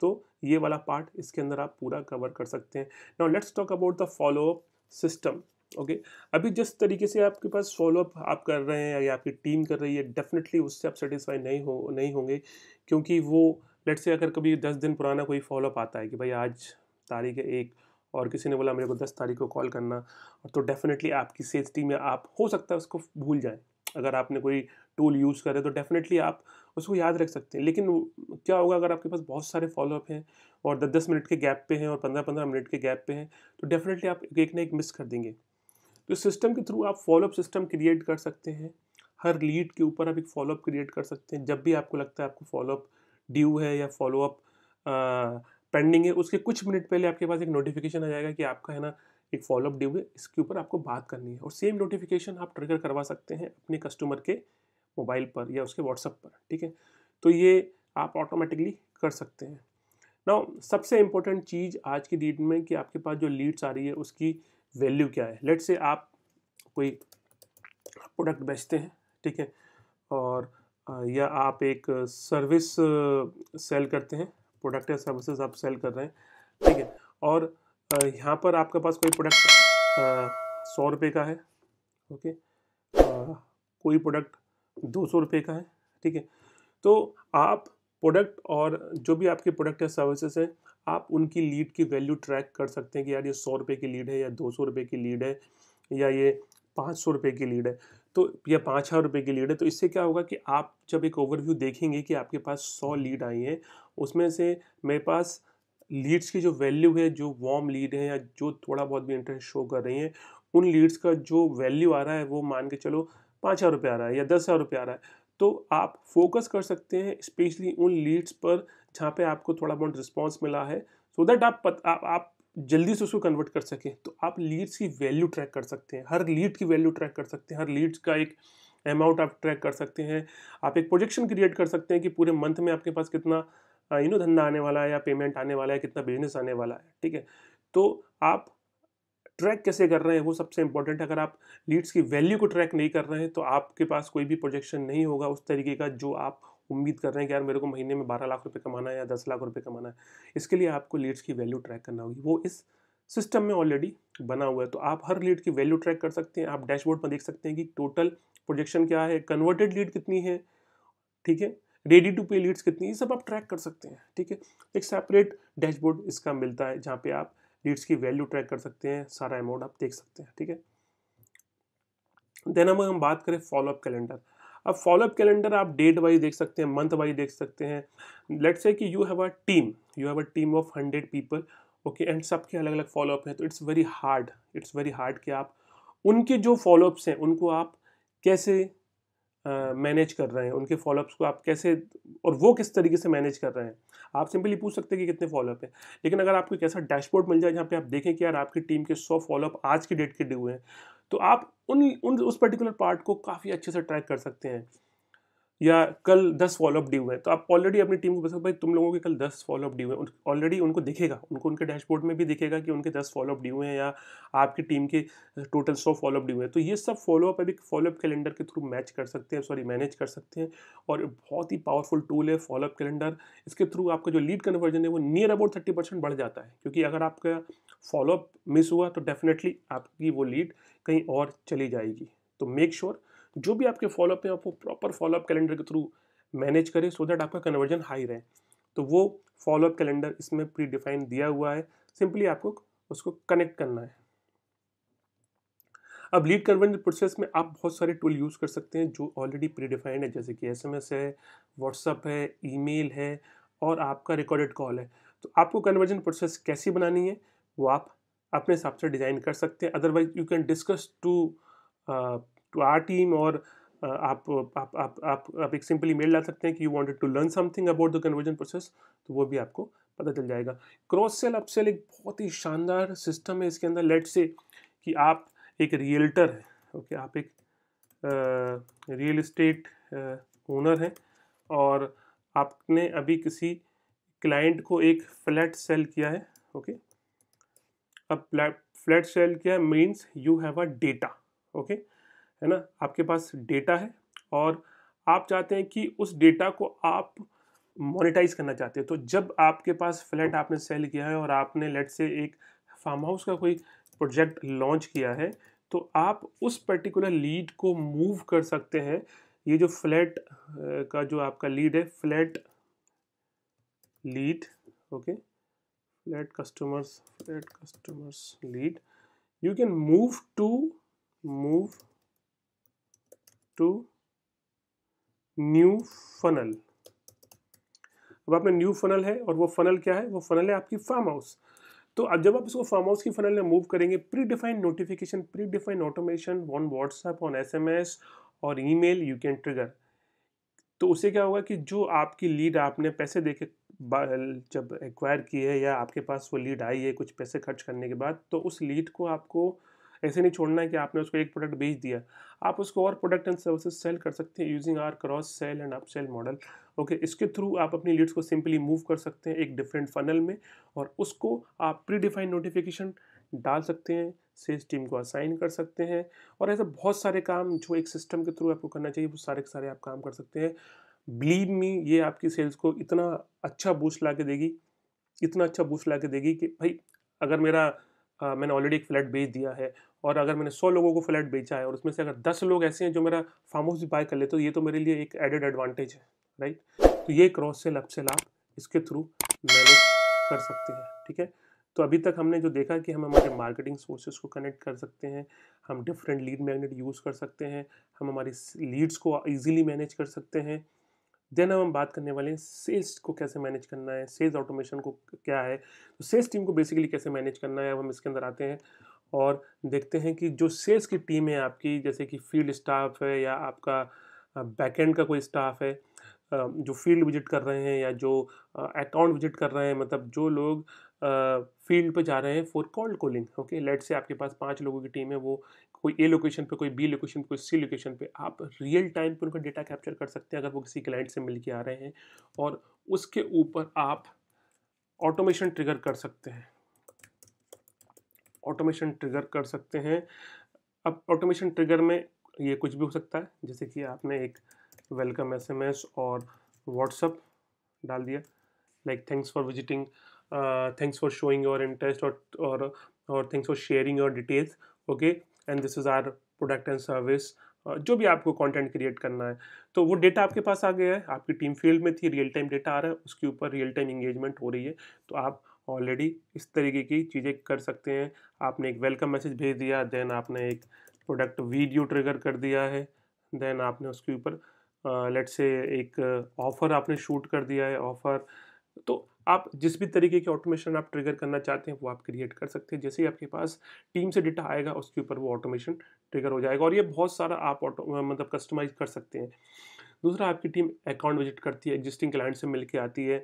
तो ये वाला पार्ट इसके अंदर आप पूरा कवर कर सकते हैं now let's talk about the follow up system okay अभी जिस तरीके से आपके पास फॉलोअप आप कर रहे हैं या आपकी टीम कर रही है डेफिनेटली उससे आप सेटिस्फाई नहीं हो नहीं होंगे क्योंकि वो लेट से अगर कभी दस दिन पुराना कोई फॉलोअप आता है कि भाई आज तारीख है एक और किसी ने बोला मेरे को दस तारीख को कॉल करना तो डेफिनेटली आपकी सेल्स टीम या आप हो सकता है उसको भूल जाएँ अगर आपने कोई टूल यूज़ करे तो डेफिनेटली आप उसको याद रख सकते हैं लेकिन क्या होगा अगर आपके पास बहुत सारे फॉलोअप हैं और दस दस मिनट के गैप पे हैं और पंद्रह पंद्रह मिनट के गैप पे हैं तो डेफिनेटली आप एक ना एक मिस कर देंगे तो सिस्टम के थ्रू आप फॉलोअप सिस्टम क्रिएट कर सकते हैं हर लीड के ऊपर आप एक फॉलोअप क्रिएट कर सकते हैं जब भी आपको लगता है आपको फॉलोअप ड्यू है या फॉलोअप पेंडिंग है उसके कुछ मिनट पहले आपके पास एक नोटिफिकेशन आ जाएगा कि आपका है ना एक फॉलोअप ड्यू है इसके ऊपर आपको बात करनी है और सेम नोटिफिकेशन आप ट्रिगर करवा सकते हैं अपने कस्टमर के मोबाइल पर या उसके व्हाट्सअप पर ठीक है तो ये आप ऑटोमेटिकली कर सकते हैं ना सबसे इम्पोर्टेंट चीज़ आज की डेट में कि आपके पास जो लीड्स आ रही है उसकी वैल्यू क्या है लेट से आप कोई प्रोडक्ट बेचते हैं ठीक है और या आप एक सर्विस सेल करते हैं प्रोडक्ट या सर्विसेज आप सेल कर रहे हैं ठीक है और यहाँ पर आपके पास कोई प्रोडक्ट सौ रुपये का है ओके आ, कोई प्रोडक्ट दो सौ रुपये का है ठीक है तो आप प्रोडक्ट और जो भी आपके प्रोडक्ट या सर्विसेज है आप उनकी लीड की वैल्यू ट्रैक कर सकते हैं कि यार ये सौ रुपये की लीड है या दो सौ रुपये की लीड है या ये पाँच सौ रुपये की लीड है तो या पाँच हज़ार रुपये की लीड है तो इससे क्या होगा कि आप जब एक ओवरव्यू देखेंगे कि आपके पास सौ लीड आई हैं उसमें से मेरे पास लीड्स की जो वैल्यू है जो वार्म लीड है या जो थोड़ा बहुत भी इंटरेस्ट शो कर रही हैं उन लीड्स का जो वैल्यू आ रहा है वो मान के चलो पाँच हज़ार रुपये आ रहा है या दस हज़ार रुपये आ रहा है तो आप फोकस कर सकते हैं स्पेशली उन लीड्स पर जहाँ पे आपको थोड़ा बहुत रिस्पॉन्स मिला है सो so दैट आप, आप आप जल्दी से उसको कन्वर्ट कर सकें तो आप लीड्स की वैल्यू ट्रैक कर सकते हैं हर लीड की वैल्यू ट्रैक कर सकते हैं हर लीड्स का एक अमाउंट आप ट्रैक कर सकते हैं आप एक प्रोजेक्शन क्रिएट कर सकते हैं कि पूरे मंथ में आपके पास कितना यू नो धंधा आने वाला है या पेमेंट आने वाला है कितना बिजनेस आने वाला है ठीक है तो आप ट्रैक कैसे कर रहे हैं वो सबसे इंपॉर्टेंट है अगर आप लीड्स की वैल्यू को ट्रैक नहीं कर रहे हैं तो आपके पास कोई भी प्रोजेक्शन नहीं होगा उस तरीके का जो आप उम्मीद कर रहे हैं कि यार मेरे को महीने में बारह लाख रुपए कमाना है या दस लाख रुपये कमाना है इसके लिए आपको लीड्स की वैल्यू ट्रैक करना होगी वो इस सिस्टम में ऑलरेडी बना हुआ है तो आप हर लीड की वैल्यू ट्रैक कर सकते हैं आप डैशबोर्ड पर देख सकते हैं कि टोटल प्रोजेक्शन क्या है कन्वर्टेड लीड कितनी है ठीक है रेडी टू पे लीड्स कितनी ये सब आप ट्रैक कर सकते हैं ठीक है एक सेपरेट डैशबोर्ड इसका मिलता है जहाँ पे आप लीड्स की वैल्यू ट्रैक कर सकते हैं सारा अमाउंट आप देख सकते हैं ठीक है देन अब हम बात करें फॉलोअप कैलेंडर अब फॉलोअप कैलेंडर आप डेट वाइज देख सकते हैं मंथ वाइज देख सकते हैं लेट से कि you have a team you have a team of hundred people okay and सबके अलग अलग फॉलोअप हैं तो it's very hard it's very hard कि आप उनके जो फॉलोअप्स हैं उनको आप कैसे मैनेज कर रहे हैं उनके फॉलोअप्स को आप कैसे और वो किस तरीके से मैनेज कर रहे हैं आप सिंपली पूछ सकते हैं कि कितने फॉलोअप हैं लेकिन अगर आपको एक ऐसा डैशबोर्ड मिल जाए जहाँ पे आप देखें कि यार आपकी टीम के सौ फॉलोअप आज की डेट के हुए हैं तो आप उन उन उस पर्टिकुलर पार्ट को काफ़ी अच्छे से ट्रैक कर सकते हैं या कल दस फॉलोअप ड्यू है तो आप ऑलरेडी अपनी टीम को बता भाई तुम लोगों के कल दस फॉलोअप ड्यू है ऑलरेडी उनको दिखेगा उनको उनके डैशबोर्ड में भी दिखेगा कि उनके दस फॉलोअप ड्यू हैं या आपकी टीम के टोटल सौ फॉलोअप ड्यू है तो ये सब फॉलोअप अभी फॉलोअप कैलेंडर के थ्रू मैच कर सकते हैं सॉरी मैनेज कर सकते हैं और बहुत ही पावरफुल टूल है फॉलोअप कैलेंडर इसके थ्रू आपका जो लीड कन्वर्जन है वो नियर अबाउट थर्टी परसेंट बढ़ जाता है क्योंकि अगर आपका फॉलोअप मिस हुआ तो डेफिनेटली आपकी वो लीड कहीं और चली जाएगी तो मेक श्योर sure जो भी आपके फॉलोअप हैं आप वो प्रॉपर फॉलोअप कैलेंडर के थ्रू मैनेज करें सो दैट आपका कन्वर्जन हाई रहे तो वो फॉलोअप कैलेंडर इसमें प्री डिफाइन दिया हुआ है सिंपली आपको उसको कनेक्ट करना है अब लीड कन्वर्जन प्रोसेस में आप बहुत सारे टूल यूज़ कर सकते हैं जो ऑलरेडी प्री डिफाइंड है जैसे कि एसएमएस है व्हाट्सअप है ईमेल है और आपका रिकॉर्डेड कॉल है तो आपको कन्वर्जन प्रोसेस कैसी बनानी है वो आप अपने हिसाब से डिज़ाइन कर सकते हैं otherwise you can discuss to to our team और आप आप आप आप आप एक सिंपल ईमेल ला सकते हैं कि you wanted to learn something about the conversion process तो वो भी आपको पता चल जाएगा क्रॉस सेल अपसेल एक बहुत ही शानदार सिस्टम है इसके अंदर लेट से कि आप एक रियल्टर हैं ओके आप एक रियल इस्टेट ओनर हैं और आपने अभी किसी क्लाइंट को एक फ्लैट सेल किया है ओके अब फ्लैट सेल किया means you have a data okay है ना आपके पास डेटा है और आप चाहते हैं कि उस डेटा को आप मोनेटाइज करना चाहते हैं तो जब आपके पास फ्लैट आपने सेल किया है और आपने लेट से एक फार्म हाउस का कोई प्रोजेक्ट लॉन्च किया है तो आप उस पर्टिकुलर लीड को मूव कर सकते हैं ये जो फ्लैट का जो आपका लीड है flat lead okay flat customers flat customers lead you can move to move to new funnel अब आपने न्यू फनल है और वो फनल क्या है वो फनल है आपकी फार्म हाउस तो अब जब आप इसको फार्म हाउस की फनल में मूव करेंगे pre defined notification pre defined automation on WhatsApp on S और ईमेल यू कैन ट्रिगर तो उससे क्या होगा कि जो आपकी लीड आपने पैसे दे के जब एक्वायर की है या आपके पास वो लीड आई है कुछ पैसे खर्च करने के बाद तो उस लीड को आपको ऐसे नहीं छोड़ना है कि आपने उसको एक प्रोडक्ट बेच दिया आप उसको और प्रोडक्ट एंड सर्विसेज सेल कर सकते हैं using our cross sale and up sale model okay इसके थ्रू आप अपनी लीड्स को सिंपली मूव कर सकते हैं एक डिफरेंट फनल में और उसको आप प्री डिफाइंड नोटिफिकेशन डाल सकते हैं सेल्स टीम को असाइन कर सकते हैं और ऐसे बहुत सारे काम जो एक सिस्टम के थ्रू आपको करना चाहिए वो सारे के सारे आप काम कर सकते हैं बिलीव मी ये आपकी सेल्स को इतना अच्छा बूस्ट ला के देगी इतना अच्छा बूस्ट ला के देगी कि भाई अगर मेरा आ, मैंने ऑलरेडी एक फ्लैट बेच दिया है और अगर मैंने सौ लोगों को फ्लैट बेचा है और उसमें से अगर दस लोग ऐसे हैं जो मेरा फार्म हाउस भी बाय कर लेते तो ये तो मेरे लिए एक एडेड एडवांटेज है राइट तो ये क्रॉस सेल सेल आप इसके थ्रू मैनेज कर सकते हैं ठीक है तो अभी तक हमने जो देखा कि हम हमारे मार्केटिंग सोर्सेज को कनेक्ट कर सकते हैं हम डिफरेंट लीड मैग्नेट यूज़ कर सकते हैं हम हमारी लीड्स को ईजिली मैनेज कर सकते हैं देन अब हम बात करने वाले हैं सेल्स को कैसे मैनेज करना है सेल्स ऑटोमेशन को क्या है तो सेल्स टीम को बेसिकली कैसे मैनेज करना है अब हम इसके अंदर आते हैं और देखते हैं कि जो सेल्स की टीम है आपकी जैसे कि फील्ड स्टाफ है या आपका बैकएंड का कोई स्टाफ है जो फील्ड विजिट कर रहे हैं या जो अकाउंट विजिट कर रहे हैं मतलब जो लोग फील्ड पर जा रहे हैं for cold calling okay let say आपके पास पांच लोगों की टीम है वो कोई ए लोकेशन पे कोई बी लोकेशन पे कोई सी लोकेशन पे आप रियल टाइम पे उनका डेटा कैप्चर कर सकते हैं अगर वो किसी क्लाइंट से मिल के आ रहे हैं और उसके ऊपर आप ऑटोमेशन ट्रिगर कर सकते हैं ऑटोमेशन ट्रिगर कर सकते हैं अब ऑटोमेशन ट्रिगर में ये कुछ भी हो सकता है जैसे कि आपने एक वेलकम एसएमएस और व्हाट्सअप डाल दिया like thanks for visiting thanks for showing your interest और और thanks for sharing your details okay and this is our product and service जो भी आपको कंटेंट क्रिएट करना है तो वो डेटा आपके पास आ गया है आपकी टीम फील्ड में थी रियल टाइम डेटा आ रहा है उसके ऊपर रियल टाइम इंगेजमेंट हो रही है तो आप ऑलरेडी इस तरीके की चीज़ें कर सकते हैं आपने एक वेलकम मैसेज भेज दिया देन आपने एक प्रोडक्ट वीडियो ट्रिगर कर दिया है देन आपने उसके ऊपर लेट uh, से एक ऑफ़र uh, आपने शूट कर दिया है ऑफ़र तो आप जिस भी तरीके के ऑटोमेशन आप ट्रिगर करना चाहते हैं वो आप क्रिएट कर सकते हैं जैसे ही आपके पास टीम से डेटा आएगा उसके ऊपर वो ऑटोमेशन ट्रिगर हो जाएगा और ये बहुत सारा आप ऑटो मतलब कस्टमाइज कर सकते हैं दूसरा आपकी टीम अकाउंट विजिट करती है एग्जिस्टिंग क्लाइंट से मिल के आती है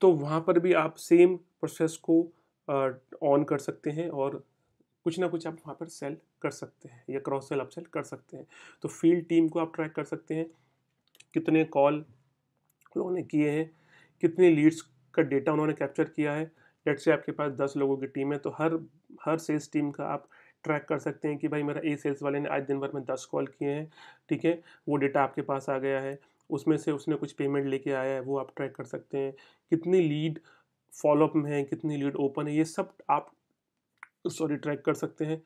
तो वहाँ पर भी आप सेम प्रोसेस को ऑन कर सकते हैं और कुछ ना कुछ आप वहाँ पर सेल कर सकते हैं या क्रॉस सेल आप सेल कर सकते हैं तो फील्ड टीम को आप ट्रैक कर सकते हैं कितने कॉल उन्होंने किए हैं कितनी लीड्स का डेटा उन्होंने कैप्चर किया है लेट से आपके पास दस लोगों की टीम है तो हर हर सेल्स टीम का आप ट्रैक कर सकते हैं कि भाई मेरा ए सेल्स वाले ने आज दिन भर में दस कॉल किए हैं ठीक है वो डेटा आपके पास आ गया है उसमें से उसने कुछ पेमेंट लेके आया है वो आप ट्रैक कर सकते हैं कितनी लीड फॉलोअप में है कितनी लीड ओपन है ये सब आप सॉरी ट्रैक कर सकते हैं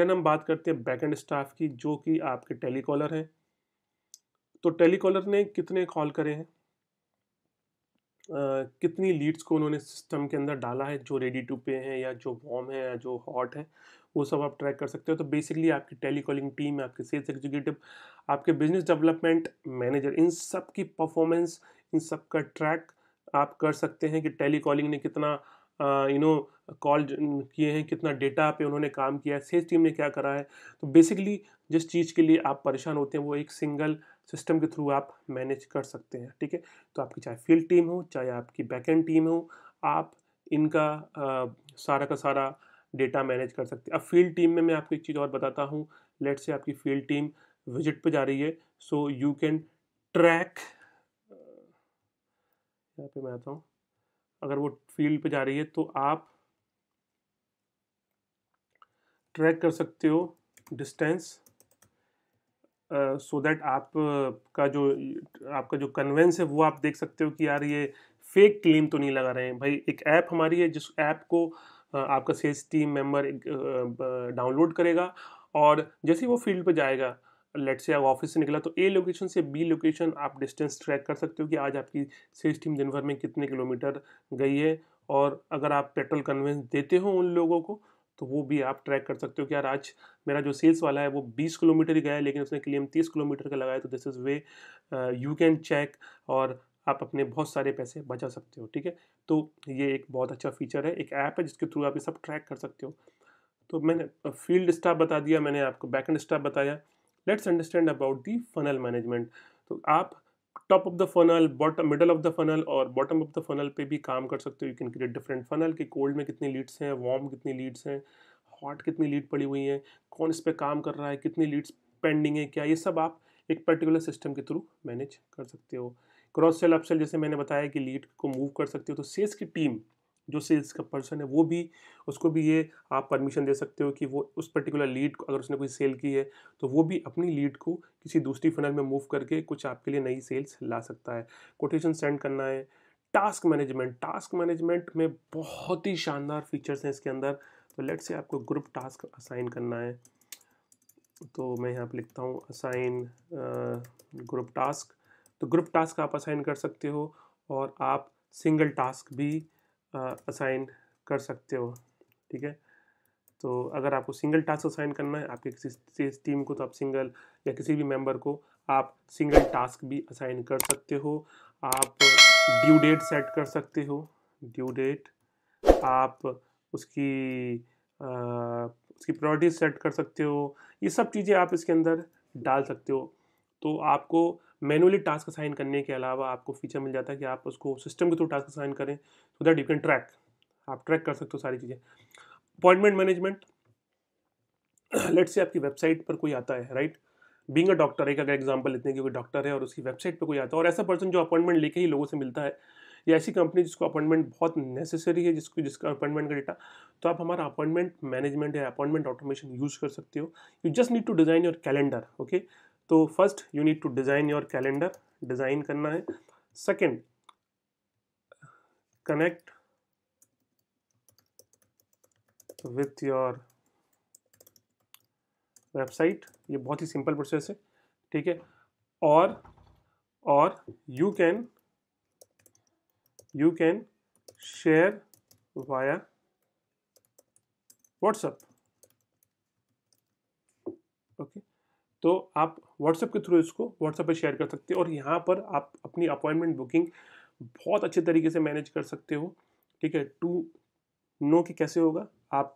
देन हम बात करते हैं बैक एंड स्टाफ की जो कि आपके टेलीकॉलर हैं तो टेलीकॉलर ने कितने कॉल करे हैं कितनी लीड्स को उन्होंने सिस्टम के अंदर डाला है जो रेडी टू पे हैं या जो वॉम है या जो हॉट है वो सब आप ट्रैक कर सकते हो तो बेसिकली आपकी टेलीकॉलिंग टीम आपके सेल्स एग्जीक्यूटिव आपके बिजनेस डेवलपमेंट मैनेजर इन सब की परफॉर्मेंस इन सब का ट्रैक आप कर सकते हैं कि टेलीकॉलिंग ने कितना यू नो कॉल किए हैं कितना डेटा पे उन्होंने काम किया है सेल्स टीम ने क्या करा है तो बेसिकली जिस चीज़ के लिए आप परेशान होते हैं वो एक सिंगल सिस्टम के थ्रू आप मैनेज कर सकते हैं ठीक है तो आपकी चाहे फील्ड टीम हो चाहे आपकी बैकएंड टीम हो आप इनका आ, सारा का सारा डेटा मैनेज कर सकते हैं अब फील्ड टीम में मैं आपको एक चीज़ और बताता हूँ लेट से आपकी फील्ड टीम विजिट पे जा रही है सो यू कैन ट्रैक यहाँ पे मैं आता हूँ अगर वो फील्ड पे जा रही है तो आप ट्रैक कर सकते हो distance so uh, that so आप का जो आपका जो कन्वेंस है वो आप देख सकते हो कि यार ये फेक क्लेम तो नहीं लगा रहे हैं भाई एक ऐप हमारी है जिस ऐप को आपका सेल्स टीम मेंबर डाउनलोड करेगा और जैसे ही वो फील्ड पर जाएगा लेट से आप ऑफिस से निकला तो ए लोकेशन से बी लोकेशन आप डिस्टेंस ट्रैक कर सकते हो कि आज आपकी सेल्स टीम दिन भर में कितने किलोमीटर गई है और अगर आप पेट्रोल कन्वेंस देते हो उन लोगों को तो वो भी आप ट्रैक कर सकते हो कि यार आज मेरा जो सेल्स वाला है वो 20 किलोमीटर ही गया है लेकिन उसने क्लेम 30 किलोमीटर का लगाया तो this is way you can check और आप अपने बहुत सारे पैसे बचा सकते हो ठीक है तो ये एक बहुत अच्छा फीचर है एक ऐप है जिसके थ्रू आप ये सब ट्रैक कर सकते हो तो मैंने फील्ड uh, स्टाफ बता दिया मैंने आपको बैक एंड स्टाफ बताया let's understand about the funnel management तो आप top of the funnel bottom middle of the funnel और बॉटम ऑफ द फनल पे भी काम कर सकते हो you can create different funnel कि कोल्ड में कितनी लीड्स हैं वार्म कितनी लीड्स हैं हॉट कितनी लीड पड़ी हुई हैं कौन इस पर काम कर रहा है कितनी लीड्स पेंडिंग है क्या ये सब आप एक पर्टिकुलर सिस्टम के थ्रू मैनेज कर सकते हो क्रॉस सेल अपसेल जैसे मैंने बताया कि लीड को मूव कर सकते हो तो सेल्स की टीम जो सेल्स का पर्सन है वो भी उसको भी ये आप परमिशन दे सकते हो कि वो उस पर्टिकुलर लीड को अगर उसने कोई सेल की है तो वो भी अपनी लीड को किसी दूसरी फनल में मूव करके कुछ आपके लिए नई सेल्स ला सकता है कोटेशन सेंड करना है टास्क मैनेजमेंट टास्क मैनेजमेंट में बहुत ही शानदार फीचर्स हैं इसके अंदर तो लेट से आपको ग्रुप टास्क असाइन करना है तो मैं यहाँ पर लिखता हूँ असाइन ग्रुप टास्क तो ग्रुप टास्क आप असाइन कर सकते हो और आप सिंगल टास्क भी असाइन कर सकते हो ठीक है तो अगर आपको सिंगल टास्क असाइन करना है आपके किसी टीम को तो आप सिंगल या किसी भी मेंबर को आप सिंगल टास्क भी असाइन कर सकते हो आप ड्यू डेट सेट कर सकते हो ड्यू डेट आप उसकी आ, उसकी प्रायोरिटी सेट कर सकते हो ये सब चीज़ें आप इसके अंदर डाल सकते हो तो आपको मैनुअली टास्क असाइन करने के अलावा आपको फीचर मिल जाता है कि आप उसको सिस्टम के थ्रू टास्क असाइन करें so that you can track आप ट्रैक कर सकते हो सारी चीज़ें अपॉइंटमेंट मैनेजमेंट लेट्स से आपकी वेबसाइट पर कोई आता है राइट बींग अ डॉक्टर एक अगर एग्जाम्पल लेते हैं कि कोई डॉक्टर है और उसकी वेबसाइट पर कोई आता है और ऐसा पर्सन जो अपॉइंटमेंट लेके ही लोगों से मिलता है या ऐसी कंपनी जिसको अपॉइंटमेंट बहुत नेसेसरी है जिसको जिसका अपॉइंटमेंट का डेटा तो आप हमारा अपॉइंटमेंट मैनेजमेंट या अपॉइंटमेंट ऑटोमेशन यूज़ कर सकते हो you just need to design your calendar okay तो first you need to design your calendar design करना है second connect with your website ये बहुत ही सिंपल प्रोसेस है ठीक है और और you can you can share via WhatsApp okay तो आप व्हाट्सएप के थ्रू इसको व्हाट्सएप पर शेयर कर सकते हो और यहाँ पर आप अपनी अपॉइंटमेंट बुकिंग बहुत अच्छे तरीके से मैनेज कर सकते हो ठीक है टू नो कि कैसे होगा आप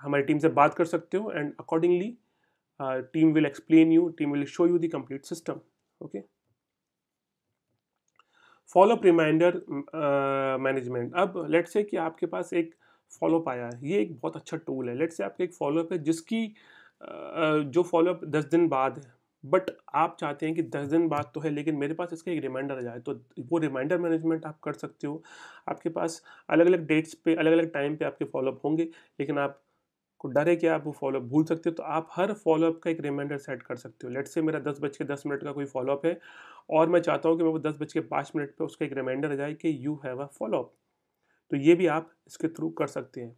हमारी टीम से बात कर सकते हो and accordingly team will explain you team will show you the complete system okay follow up reminder management अब लेट से कि आपके पास एक फॉलोअप आया है ये एक बहुत अच्छा टूल है लेट से आपके एक फॉलोअप है जिसकी uh, uh जो फॉलोअप दस दिन बाद है बट आप चाहते हैं कि दस दिन बाद तो है लेकिन मेरे पास इसका एक रिमाइंडर आ जाए तो वो रिमाइंडर मैनेजमेंट आप कर सकते हो आपके पास अलग अलग डेट्स पे अलग अलग टाइम पे आपके फॉलोअप होंगे लेकिन आप को डर है कि आप वो फॉलोअप भूल सकते हो तो आप हर फॉलोअप का एक रिमाइंडर सेट कर सकते हो लेट से मेरा दस बज के दस मिनट का कोई फॉलोअप है और मैं चाहता हूँ कि मैं वो दस बज के पाँच मिनट पर उसका एक रिमाइंडर आ जाए कि यू हैव अ फॉलोअप तो ये भी आप इसके थ्रू कर सकते हैं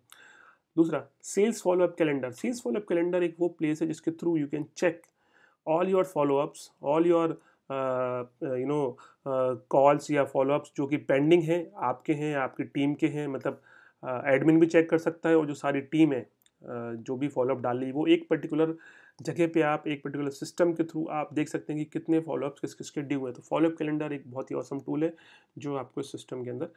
दूसरा sales follow up calendar sales follow up calendar एक वो प्लेस है जिसके through you can check all your follow ups all your you know calls या फॉलोअप्स जो कि पेंडिंग हैं आपके हैं आपकी टीम के हैं मतलब एडमिन uh, भी चेक कर सकता है और जो सारी टीम है uh, जो भी फॉलोअप डाल रही है वो एक पर्टिकुलर जगह पे आप एक पर्टिकुलर सिस्टम के थ्रू आप देख सकते हैं कि कितने फॉलोअप्स किस किसके ड्यू है तो फॉलोअप कैलेंडर एक बहुत ही औसम टूल है जो आपको इस सिस्टम के अंदर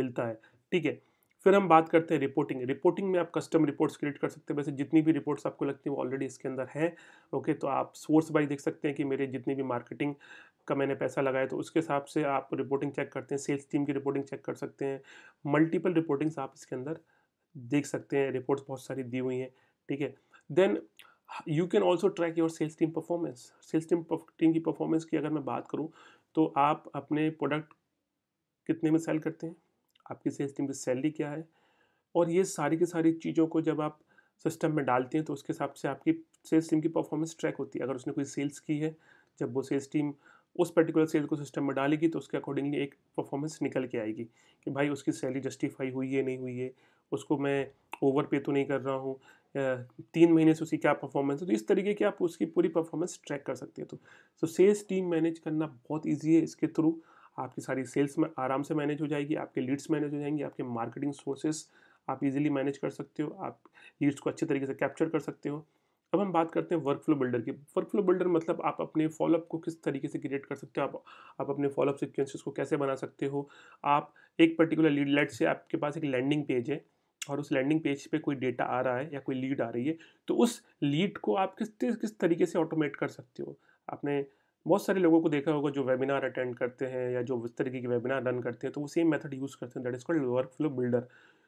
मिलता है ठीक है फिर हम बात करते हैं रिपोर्टिंग रिपोर्टिंग में आप कस्टम रिपोर्ट्स क्रिएट कर सकते हैं वैसे जितनी भी रिपोर्ट्स आपको लगती है वो ऑलरेडी इसके अंदर है ओके तो आप सोर्स वाइज देख सकते हैं कि मेरे जितनी भी मार्केटिंग का मैंने पैसा लगाया तो उसके हिसाब से आप रिपोर्टिंग चेक करते हैं सेल्स टीम की रिपोर्टिंग चेक कर सकते हैं मल्टीपल रिपोर्टिंग्स आप इसके अंदर देख सकते हैं रिपोर्ट्स बहुत सारी दी हुई हैं ठीक है then you can also track your sales team performance sales team team की परफॉर्मेंस की अगर मैं बात करूँ तो आप अपने प्रोडक्ट कितने में सेल करते हैं आपकी सेल्स टीम की सैलरी क्या है और ये सारी की सारी चीज़ों को जब आप सिस्टम में डालते हैं तो उसके हिसाब से आपकी सेल्स टीम की परफॉर्मेंस ट्रैक होती है अगर उसने कोई सेल्स की है जब वो सेल्स टीम उस पर्टिकुलर सेल को सिस्टम में डालेगी तो उसके अकॉर्डिंगली एक परफॉर्मेंस निकल के आएगी कि भाई उसकी सैलरी जस्टिफाई हुई है नहीं हुई है उसको मैं ओवर पे तो नहीं कर रहा हूँ तीन महीने से उसकी क्या परफॉर्मेंस है तो इस तरीके की आप उसकी पूरी परफॉर्मेंस ट्रैक कर सकते हैं तो सो सेल्स टीम मैनेज करना बहुत ईजी है इसके थ्रू आपकी सारी सेल्स में आराम से मैनेज हो जाएगी आपके लीड्स मैनेज हो जाएंगे आपके मार्केटिंग सोर्सेस आप इजीली मैनेज कर सकते हो आप लीड्स को अच्छे तरीके से कैप्चर कर सकते हो अब हम बात करते हैं वर्क फ्लो बिल्डर की वर्क फ्लो बिल्डर मतलब आप अपने फॉलोअप को किस तरीके से क्रिएट कर सकते हो आप आप अपने फॉलोअप सिक्वेंसेस को कैसे बना सकते हो आप एक पर्टिकुलर लीड लेट से आपके पास एक लैंडिंग पेज है और उस लैंडिंग पेज पे कोई डेटा आ रहा है या कोई लीड आ रही है तो उस लीड को आप किस किस तरीके से ऑटोमेट कर सकते हो आपने बहुत सारे लोगों को देखा होगा जो वेबिनार अटेंड करते हैं या जो इस तरीके की वेबिनार रन करते हैं तो वो सेम मेथड यूज़ करते हैं that is called work flow builder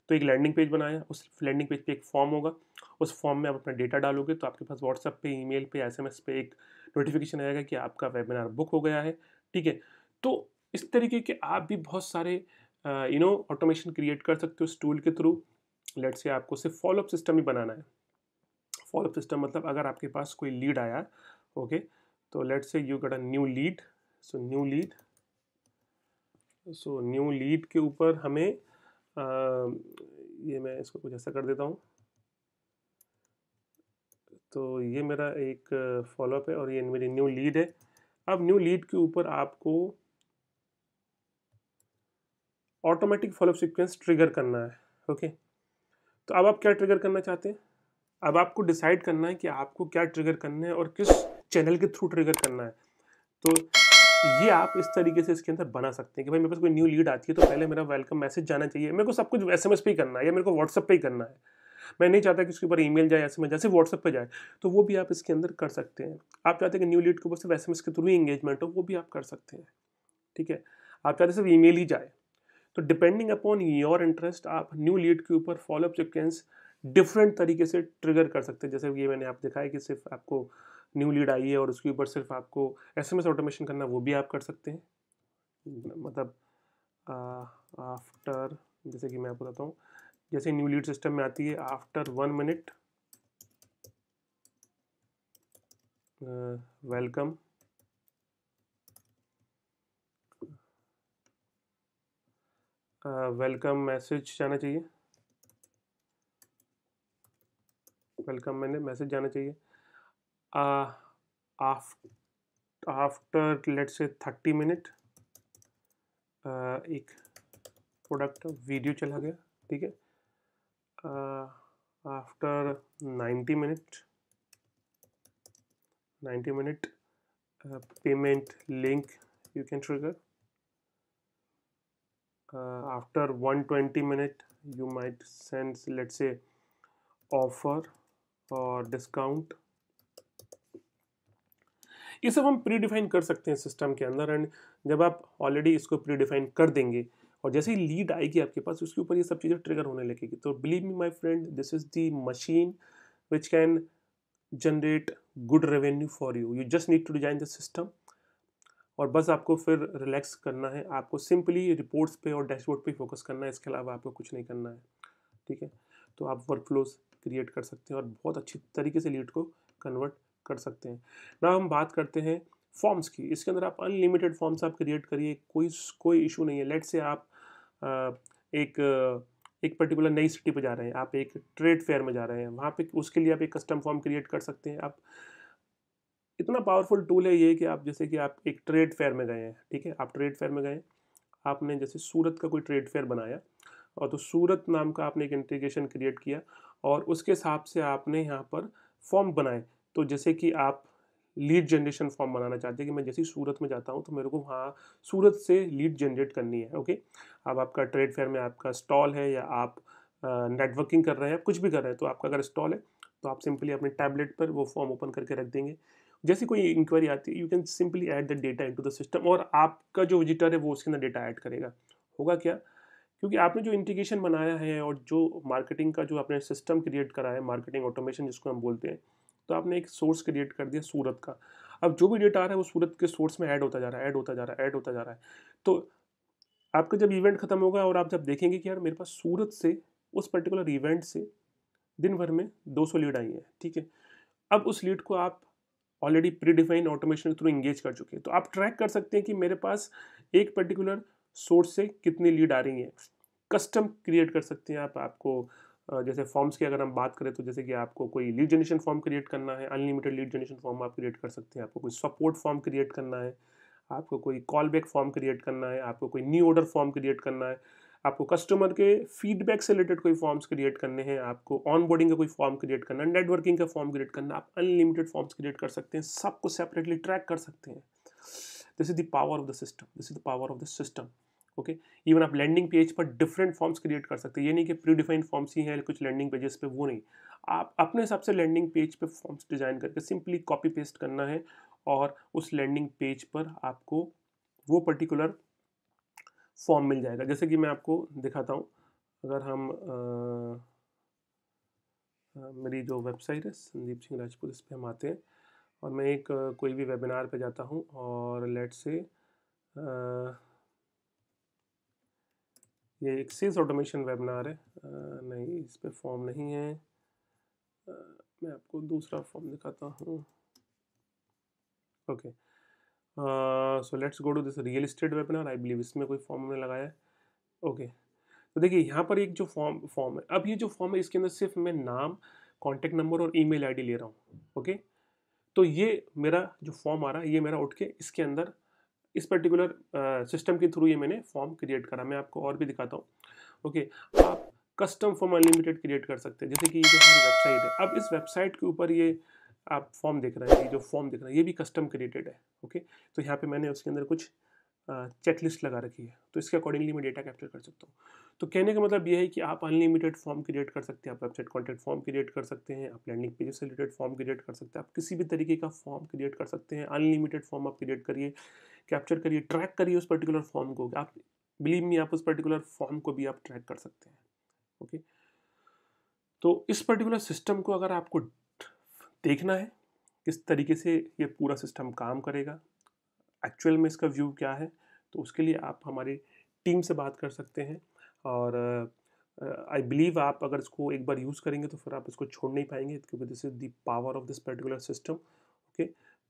तो एक लैंडिंग पेज बनाया उस लैंडिंग पेज पे एक फॉर्म होगा उस फॉर्म में आप अपना डेटा डालोगे तो आपके पास व्हाट्सअप पे ईमेल पे एसएमएस पे एक नोटिफिकेशन आएगा कि आपका वेबिनार बुक हो गया है ठीक है तो इस तरीके के आप भी बहुत सारे यू नो ऑटोमेशन क्रिएट कर सकते हो उस टूल के थ्रू लेट से आपको सिर्फ फॉलोअप सिस्टम ही बनाना है फॉलोअप सिस्टम मतलब अगर आपके पास कोई लीड आया ओके okay, So तो let's say you got a new lead. So new lead. So new lead के ऊपर हमें आ, ये मैं इसको कुछ ऐसा कर देता हूँ तो ये मेरा एक फॉलोअप है और ये मेरी न्यू लीड है अब न्यू लीड के ऊपर आपको ऑटोमेटिक फॉलोअप सीक्वेंस ट्रिगर करना है ओके okay? तो अब आप क्या ट्रिगर करना चाहते हैं अब आपको डिसाइड करना है कि आपको क्या ट्रिगर करना है और किस चैनल के थ्रू ट्रिगर करना है तो ये आप इस तरीके से इसके अंदर बना सकते हैं कि भाई मेरे पास कोई न्यू लीड आती है तो पहले मेरा वेलकम मैसेज जाना चाहिए मेरे को सब कुछ एस एम एस पे ही करना है या मेरे को व्हाट्सअप पे ही करना है मैं नहीं चाहता कि उसके ऊपर ईमेल जाए एस एम एस जैसे व्हाट्सअप पर जाए तो वो भी आप इसके अंदर कर सकते हैं आप चाहते हैं कि न्यू लीड के ऊपर सिर्फ एस एम एस के थ्रू ही इंगेजमेंट हो वो भी आप कर सकते हैं ठीक है आप चाहते सिर्फ ई मेल ही जाए तो डिपेंडिंग अपॉन योर इंटरेस्ट आप न्यू लीड के ऊपर फॉलोअप सिक्वेंस डिफरेंट तरीके से ट्रिगर कर सकते हैं जैसे ये मैंने आप दिखाया कि सिर्फ आपको न्यू लीड आई है और उसके ऊपर सिर्फ आपको एस एम एस ऑटोमेशन करना वो भी आप कर सकते हैं मतलब आफ्टर जैसे कि मैं आपको बताता हूँ जैसे न्यू लीड सिस्टम में आती है after one minute welcome welcome message जाना चाहिए वेलकम मैंने मैसेज जाना चाहिए uh, after, after let's say 30 minute uh, एक प्रोडक्ट वीडियो चला गया ठीक है after ninety minute ninety minute payment link you can trigger uh, after 120 minute you might send let's say offer or discount ये सब हम प्री डिफाइन कर सकते हैं सिस्टम के अंदर एंड जब आप ऑलरेडी इसको प्रीडिफाइन कर देंगे और जैसे ही लीड आएगी आपके पास उसके ऊपर ये सब चीज़ें ट्रिगर होने लगेगी तो believe me my friend this is the machine which can generate good revenue for you you just need to design the system और बस आपको फिर रिलैक्स करना है आपको सिंपली रिपोर्ट्स पे और डैशबोर्ड पे फोकस करना है इसके अलावा आपको कुछ नहीं करना है ठीक है तो आप वर्क क्रिएट कर सकते हैं और बहुत अच्छी तरीके से लीड को कन्वर्ट कर सकते हैं ना हम बात करते हैं फॉर्म्स की इसके अंदर आप अनलिमिटेड फॉर्म्स आप क्रिएट करिए कोई कोई इशू नहीं है लेट से आप एक एक पर्टिकुलर नई सिटी पर जा रहे हैं आप एक ट्रेड फेयर में जा रहे हैं वहाँ पे उसके लिए आप एक कस्टम फॉर्म क्रिएट कर सकते हैं आप इतना पावरफुल टूल है ये कि आप जैसे कि आप एक ट्रेड फेयर में गए हैं ठीक है आप ट्रेड फेयर में गए आपने जैसे सूरत का कोई ट्रेड फेयर बनाया और तो सूरत नाम का आपने एक इंटीग्रेशन क्रिएट किया और उसके हिसाब से आपने यहाँ पर फॉर्म बनाए तो जैसे कि आप लीड जनरेशन फॉर्म बनाना चाहते हैं कि मैं जैसे सूरत में जाता हूँ तो मेरे को वहाँ सूरत से लीड जनरेट करनी है ओके अब आपका ट्रेड फेयर में आपका स्टॉल है या आप नेटवर्किंग कर रहे हैं कुछ भी कर रहे हैं तो आपका अगर स्टॉल है तो आप सिंपली अपने टैबलेट पर वो फॉर्म ओपन करके रख देंगे जैसे कोई इंक्वायरी आती है you can simply add the data into the system और आपका जो विजिटर है वो उसके अंदर डेटा ऐड करेगा होगा क्या क्योंकि आपने जो इंटीग्रेशन बनाया है और जो मार्केटिंग का जो आपने सिस्टम क्रिएट करा है मार्केटिंग ऑटोमेशन जिसको हम बोलते हैं तो आपने एक सोर्स क्रिएट कर दिया सूरत का अब जो भी डेटा आ रहा है वो सूरत के सोर्स में ऐड होता जा रहा है ऐड होता जा रहा है ऐड होता जा रहा है तो आपका जब इवेंट ख़त्म होगा और आप जब देखेंगे कि यार मेरे पास सूरत से उस पर्टिकुलर इवेंट से दिन भर में 200 लीड आई है ठीक है अब उस लीड को आप ऑलरेडी प्री डिफाइन ऑटोमेशन के थ्रू इंगेज कर चुके हैं तो आप ट्रैक कर सकते हैं कि मेरे पास एक पर्टिकुलर सोर्स से कितनी लीड आ रही है कस्टम क्रिएट कर सकते हैं आप आपको जैसे फॉर्म्स की अगर हम बात करें तो जैसे कि आपको कोई लीड जनरेशन फॉर्म क्रिएट करना है अनलिमिटेड लीड जनरेशन फॉर्म आप क्रिएट कर सकते हैं आपको कोई सपोर्ट फॉर्म क्रिएट करना है आपको कोई कॉल बैक फॉर्म क्रिएट करना है आपको कोई न्यू ऑर्डर फॉर्म क्रिएट करना है आपको कस्टमर के फीडबैक से रिलेटेड कोई फॉर्म्स क्रिएट करने हैं आपको ऑन बोर्डिंग का कोई फॉर्म क्रिएट करना है नेटवर्किंग का फॉर्म क्रिएट करना आप अनलिमिटेड फॉर्म्स क्रिएट कर सकते हैं सबको सेपरेटली ट्रैक कर सकते हैं this is the power of the system this is the power of the system okay even आप लैंडिंग पेज पर डिफरेंट फॉर्म्स क्रिएट कर सकते हैं ये नहीं कि प्री डिफाइंड फॉर्म्स ही हैं कुछ लैंडिंग पेजेस पे वो नहीं आप अपने हिसाब से लैंडिंग पेज पे फॉर्म्स डिज़ाइन करके सिंपली कॉपी पेस्ट करना है और उस लैंडिंग पेज पर आपको वो पर्टिकुलर फॉर्म मिल जाएगा जैसे कि मैं आपको दिखाता हूँ अगर हम आ, मेरी जो वेबसाइट है संदीप सिंह राजपूत इस पर हम आते हैं और मैं एक कोई भी वेबिनार पे जाता हूँ और लेट से आ, ये एक सेल्स ऑटोमेशन वेबिनार है आ, नहीं इस पर फॉर्म नहीं है आ, मैं आपको दूसरा फॉर्म दिखाता हूँ okay so let's go to this real estate webinar I believe इसमें कोई फॉर्म हमने लगाया है ओके तो देखिए यहाँ पर एक जो फॉर्म फॉर्म है अब ये जो फॉर्म है इसके अंदर सिर्फ मैं नाम कॉन्टैक्ट नंबर और ई मेल ले रहा हूँ ओके तो ये मेरा जो फॉर्म आ रहा है ये मेरा उठ के इसके अंदर इस पर्टिकुलर सिस्टम के थ्रू ये मैंने फॉर्म क्रिएट करा मैं आपको और भी दिखाता हूँ ओके okay, आप कस्टम फॉर्म अनलिमिटेड क्रिएट कर सकते हैं जैसे कि ये जो हमारी वेबसाइट है अब इस वेबसाइट के ऊपर ये आप फॉर्म देख रहे हैं ये जो फॉर्म देख रहे हैं ये भी कस्टम क्रिएटेड है ओके okay? तो यहाँ पे मैंने उसके अंदर कुछ चेकलिस्ट लगा रखी है तो इसके अकॉर्डिंगली मैं डेटा कैप्चर कर सकता हूँ तो कहने का मतलब ये है कि आप अनलिमिटेड फॉर्म क्रिएट कर सकते हैं आप वेबसाइट कॉन्टैक्ट फॉर्म क्रिएट कर सकते हैं आप लैंडिंग पेज से रिलेटेड फॉर्म क्रिएट कर सकते हैं आप किसी भी तरीके का फॉर्म क्रिएट कर सकते हैं अनलिमिटेड फॉर्म आप क्रिएट करिए कैप्चर करिए ट्रैक करिए उस पर्टिकुलर फॉर्म को आप बिलीव मी आप उस पर्टिकुलर फॉर्म को भी आप ट्रैक कर सकते हैं ओके तो इस पर्टिकुलर सिस्टम को अगर आपको देखना है किस तरीके से ये पूरा सिस्टम काम करेगा एक्चुअल में इसका व्यू क्या है तो उसके लिए आप हमारे टीम से बात कर सकते हैं और आई बिलीव आप अगर इसको एक बार यूज़ करेंगे तो फिर आप इसको छोड़ नहीं पाएंगे क्योंकि this is the power of this particular system okay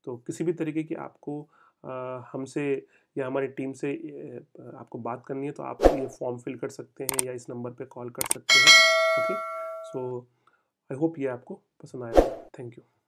तो किसी भी तरीके की आपको हमसे या हमारी टीम से आपको बात करनी है तो आप ये फॉर्म फिल कर सकते हैं या इस नंबर पे कॉल कर सकते हैं ओके सो आई होप ये आपको पसंद आएगा थैंक यू